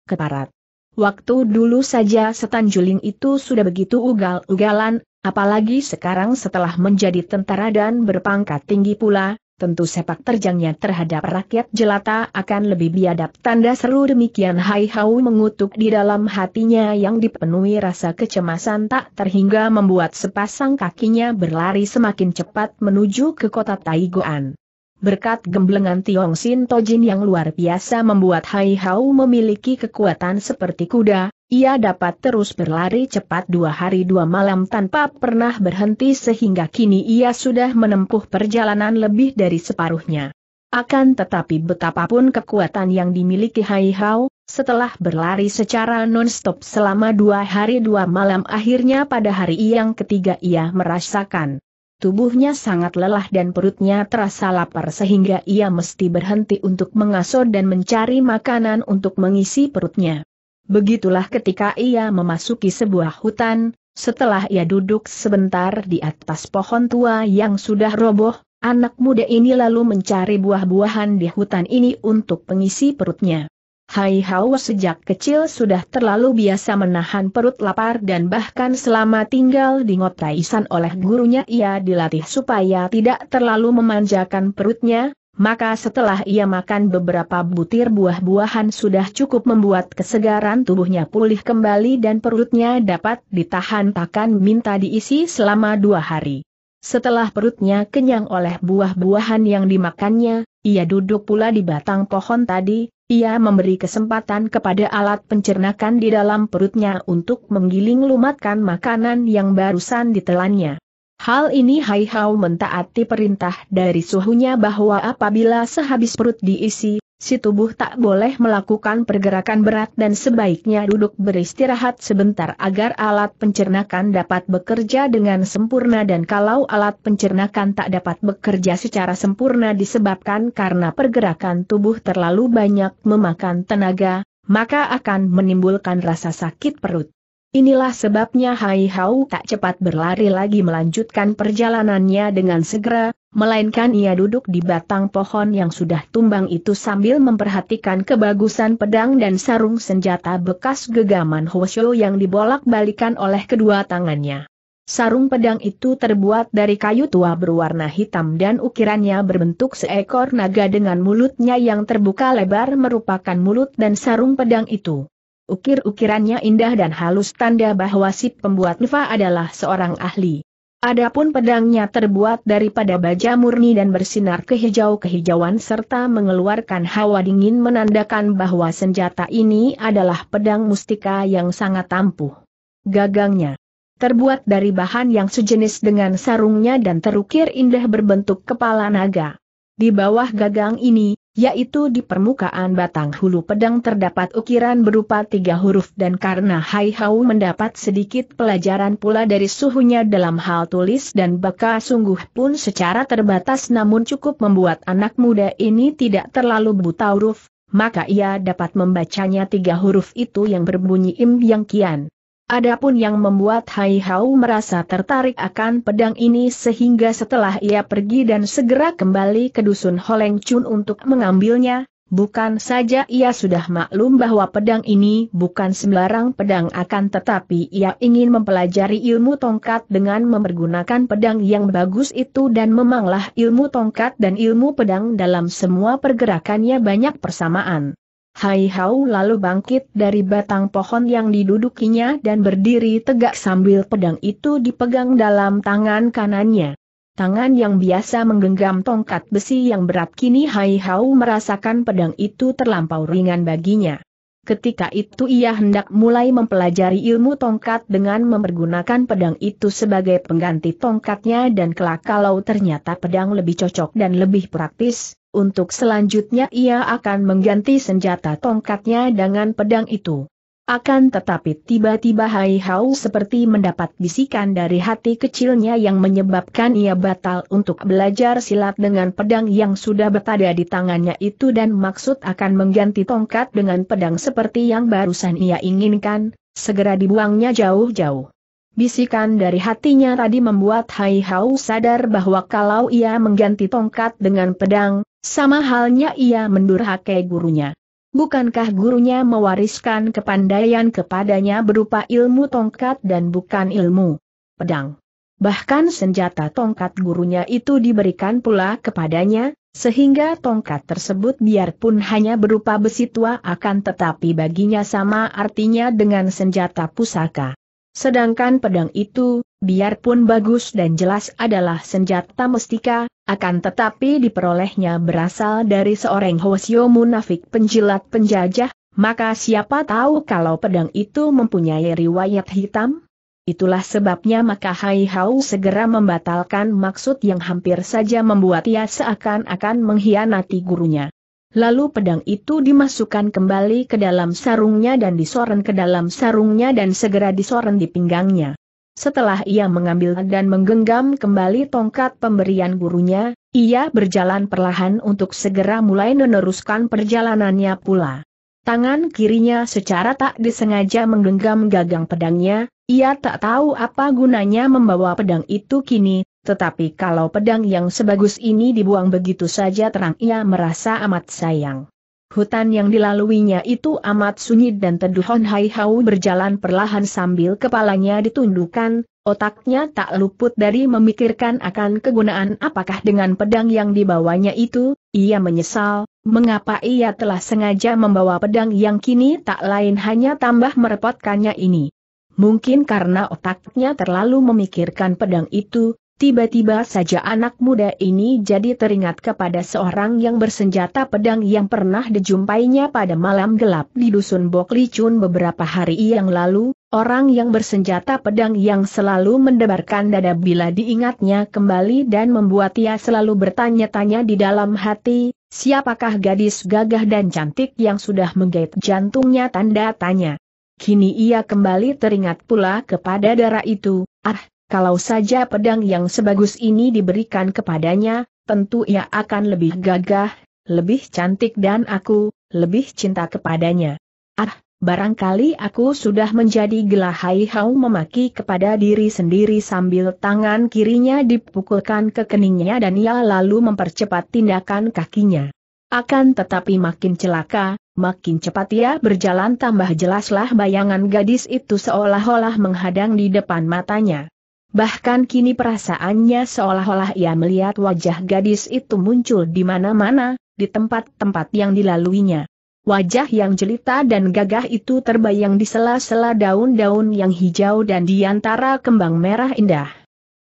Keparat. Waktu dulu saja setan juling itu sudah begitu ugal-ugalan, apalagi sekarang setelah menjadi tentara dan berpangkat tinggi pula, tentu sepak terjangnya terhadap rakyat jelata akan lebih biadab. Tanda seru demikian Hai Hau mengutuk di dalam hatinya yang dipenuhi rasa kecemasan tak terhingga membuat sepasang kakinya berlari semakin cepat menuju ke kota Taigoan. Berkat gemblengan Tiong Sin Tojin yang luar biasa membuat Hai Hao memiliki kekuatan seperti kuda, ia dapat terus berlari cepat dua hari dua malam tanpa pernah berhenti sehingga kini ia sudah menempuh perjalanan lebih dari separuhnya. Akan tetapi betapapun kekuatan yang dimiliki Hai Hao, setelah berlari secara non-stop selama dua hari dua malam akhirnya pada hari yang ketiga ia merasakan Tubuhnya sangat lelah dan perutnya terasa lapar sehingga ia mesti berhenti untuk mengasuh dan mencari makanan untuk mengisi perutnya. Begitulah ketika ia memasuki sebuah hutan, setelah ia duduk sebentar di atas pohon tua yang sudah roboh, anak muda ini lalu mencari buah-buahan di hutan ini untuk mengisi perutnya. Hai Hao sejak kecil sudah terlalu biasa menahan perut lapar dan bahkan selama tinggal di ngotaisan oleh gurunya ia dilatih supaya tidak terlalu memanjakan perutnya, maka setelah ia makan beberapa butir buah-buahan sudah cukup membuat kesegaran tubuhnya pulih kembali dan perutnya dapat ditahan takkan minta diisi selama dua hari. Setelah perutnya kenyang oleh buah-buahan yang dimakannya, ia duduk pula di batang pohon tadi, ia memberi kesempatan kepada alat pencernakan di dalam perutnya untuk menggiling lumatkan makanan yang barusan ditelannya. Hal ini Hai Hao mentaati perintah dari suhunya bahwa apabila sehabis perut diisi, si tubuh tak boleh melakukan pergerakan berat dan sebaiknya duduk beristirahat sebentar agar alat pencernakan dapat bekerja dengan sempurna dan kalau alat pencernakan tak dapat bekerja secara sempurna disebabkan karena pergerakan tubuh terlalu banyak memakan tenaga, maka akan menimbulkan rasa sakit perut. Inilah sebabnya Hai Hau tak cepat berlari lagi melanjutkan perjalanannya dengan segera, melainkan ia duduk di batang pohon yang sudah tumbang itu sambil memperhatikan kebagusan pedang dan sarung senjata bekas gegaman Hoshio yang dibolak-balikan oleh kedua tangannya. Sarung pedang itu terbuat dari kayu tua berwarna hitam dan ukirannya berbentuk seekor naga dengan mulutnya yang terbuka lebar merupakan mulut dan sarung pedang itu. Ukir-ukirannya indah dan halus tanda bahwa si pembuat Nufa adalah seorang ahli. Adapun pedangnya terbuat daripada baja murni dan bersinar kehijau-kehijauan serta mengeluarkan hawa dingin menandakan bahwa senjata ini adalah pedang mustika yang sangat ampuh. Gagangnya terbuat dari bahan yang sejenis dengan sarungnya dan terukir indah berbentuk kepala naga. Di bawah gagang ini, yaitu di permukaan batang hulu pedang terdapat ukiran berupa tiga huruf dan karena Hai Hau mendapat sedikit pelajaran pula dari suhunya dalam hal tulis dan baka sungguh pun secara terbatas namun cukup membuat anak muda ini tidak terlalu buta huruf, maka ia dapat membacanya tiga huruf itu yang berbunyi Im Yang Kian. Adapun yang membuat Hai Hao merasa tertarik akan pedang ini sehingga setelah ia pergi dan segera kembali ke dusun Holeng Chun untuk mengambilnya, bukan saja ia sudah maklum bahwa pedang ini bukan sembarang pedang akan tetapi ia ingin mempelajari ilmu tongkat dengan mempergunakan pedang yang bagus itu dan memanglah ilmu tongkat dan ilmu pedang dalam semua pergerakannya banyak persamaan. Hai Hau lalu bangkit dari batang pohon yang didudukinya dan berdiri tegak sambil pedang itu dipegang dalam tangan kanannya. Tangan yang biasa menggenggam tongkat besi yang berat kini Hai Hau merasakan pedang itu terlampau ringan baginya. Ketika itu ia hendak mulai mempelajari ilmu tongkat dengan mempergunakan pedang itu sebagai pengganti tongkatnya dan kelak kalau ternyata pedang lebih cocok dan lebih praktis, untuk selanjutnya ia akan mengganti senjata tongkatnya dengan pedang itu. Akan tetapi tiba-tiba Hai Hau seperti mendapat bisikan dari hati kecilnya yang menyebabkan ia batal untuk belajar silat dengan pedang yang sudah bertada di tangannya itu dan maksud akan mengganti tongkat dengan pedang seperti yang barusan ia inginkan, segera dibuangnya jauh-jauh. Bisikan dari hatinya tadi membuat Hai Hau sadar bahwa kalau ia mengganti tongkat dengan pedang, sama halnya ia mendurhakai gurunya. Bukankah gurunya mewariskan kepandaian kepadanya berupa ilmu tongkat dan bukan ilmu pedang? Bahkan senjata tongkat gurunya itu diberikan pula kepadanya, sehingga tongkat tersebut biarpun hanya berupa besi tua akan tetapi baginya sama artinya dengan senjata pusaka. Sedangkan pedang itu, biarpun bagus dan jelas adalah senjata mestika, akan tetapi diperolehnya berasal dari seorang Hosio munafik penjilat penjajah, maka siapa tahu kalau pedang itu mempunyai riwayat hitam? Itulah sebabnya maka Hai Hau segera membatalkan maksud yang hampir saja membuat ia seakan-akan mengkhianati gurunya. Lalu pedang itu dimasukkan kembali ke dalam sarungnya dan disoren ke dalam sarungnya dan segera disoren di pinggangnya. Setelah ia mengambil dan menggenggam kembali tongkat pemberian gurunya, ia berjalan perlahan untuk segera mulai meneruskan perjalanannya pula. Tangan kirinya secara tak disengaja menggenggam gagang pedangnya, ia tak tahu apa gunanya membawa pedang itu kini, tetapi kalau pedang yang sebagus ini dibuang begitu saja terang ia merasa amat sayang. Hutan yang dilaluinya itu amat sunyi dan Teduhon Hon Hai Hau berjalan perlahan sambil kepalanya ditundukkan, otaknya tak luput dari memikirkan akan kegunaan apakah dengan pedang yang dibawanya itu, ia menyesal, mengapa ia telah sengaja membawa pedang yang kini tak lain hanya tambah merepotkannya ini. Mungkin karena otaknya terlalu memikirkan pedang itu, Tiba-tiba saja anak muda ini jadi teringat kepada seorang yang bersenjata pedang yang pernah dijumpainya pada malam gelap di dusun Boklicun beberapa hari yang lalu, orang yang bersenjata pedang yang selalu mendebarkan dada bila diingatnya kembali dan membuat ia selalu bertanya-tanya di dalam hati, siapakah gadis gagah dan cantik yang sudah menggait jantungnya tanda tanya. Kini ia kembali teringat pula kepada darah itu, ah, kalau saja pedang yang sebagus ini diberikan kepadanya, tentu ia akan lebih gagah, lebih cantik dan aku, lebih cinta kepadanya. Ah, barangkali aku sudah menjadi gelahai hau memaki kepada diri sendiri sambil tangan kirinya dipukulkan ke keningnya dan ia lalu mempercepat tindakan kakinya. Akan tetapi makin celaka, makin cepat ia berjalan tambah jelaslah bayangan gadis itu seolah-olah menghadang di depan matanya. Bahkan kini perasaannya seolah-olah ia melihat wajah gadis itu muncul di mana-mana, di tempat-tempat yang dilaluinya. Wajah yang jelita dan gagah itu terbayang di sela-sela daun-daun yang hijau dan di antara kembang merah indah.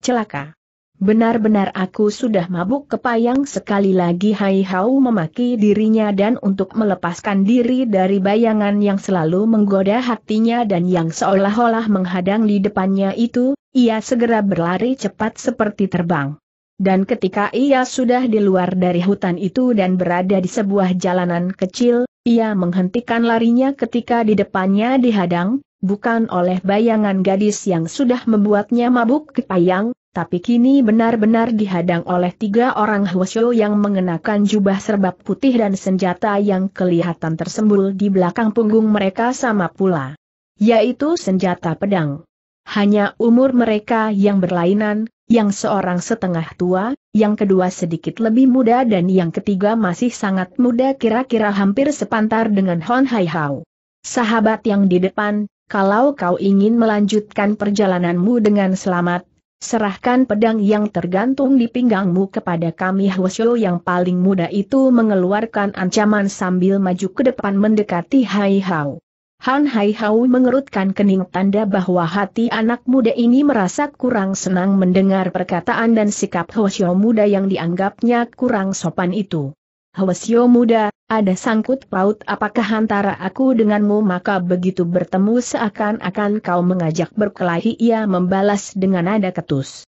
Celaka. Benar-benar aku sudah mabuk kepayang sekali lagi Hai Hau memaki dirinya dan untuk melepaskan diri dari bayangan yang selalu menggoda hatinya dan yang seolah-olah menghadang di depannya itu, ia segera berlari cepat seperti terbang. Dan ketika ia sudah di luar dari hutan itu dan berada di sebuah jalanan kecil, ia menghentikan larinya ketika di depannya dihadang, bukan oleh bayangan gadis yang sudah membuatnya mabuk kepayang, tapi kini benar-benar dihadang oleh tiga orang Hwasyo yang mengenakan jubah serba putih dan senjata yang kelihatan tersembul di belakang punggung mereka sama pula. Yaitu senjata pedang. Hanya umur mereka yang berlainan, yang seorang setengah tua, yang kedua sedikit lebih muda dan yang ketiga masih sangat muda kira-kira hampir sepantar dengan Hon Hai Hao. Sahabat yang di depan, kalau kau ingin melanjutkan perjalananmu dengan selamat, serahkan pedang yang tergantung di pinggangmu kepada kami Hwasyo yang paling muda itu mengeluarkan ancaman sambil maju ke depan mendekati Hai Hao. Han Hai Hau mengerutkan kening tanda bahwa hati anak muda ini merasa kurang senang mendengar perkataan dan sikap Hwasyo muda yang dianggapnya kurang sopan itu. Hwasyo muda, ada sangkut paut apakah antara aku denganmu maka begitu bertemu seakan-akan kau mengajak berkelahi ia membalas dengan nada ketus.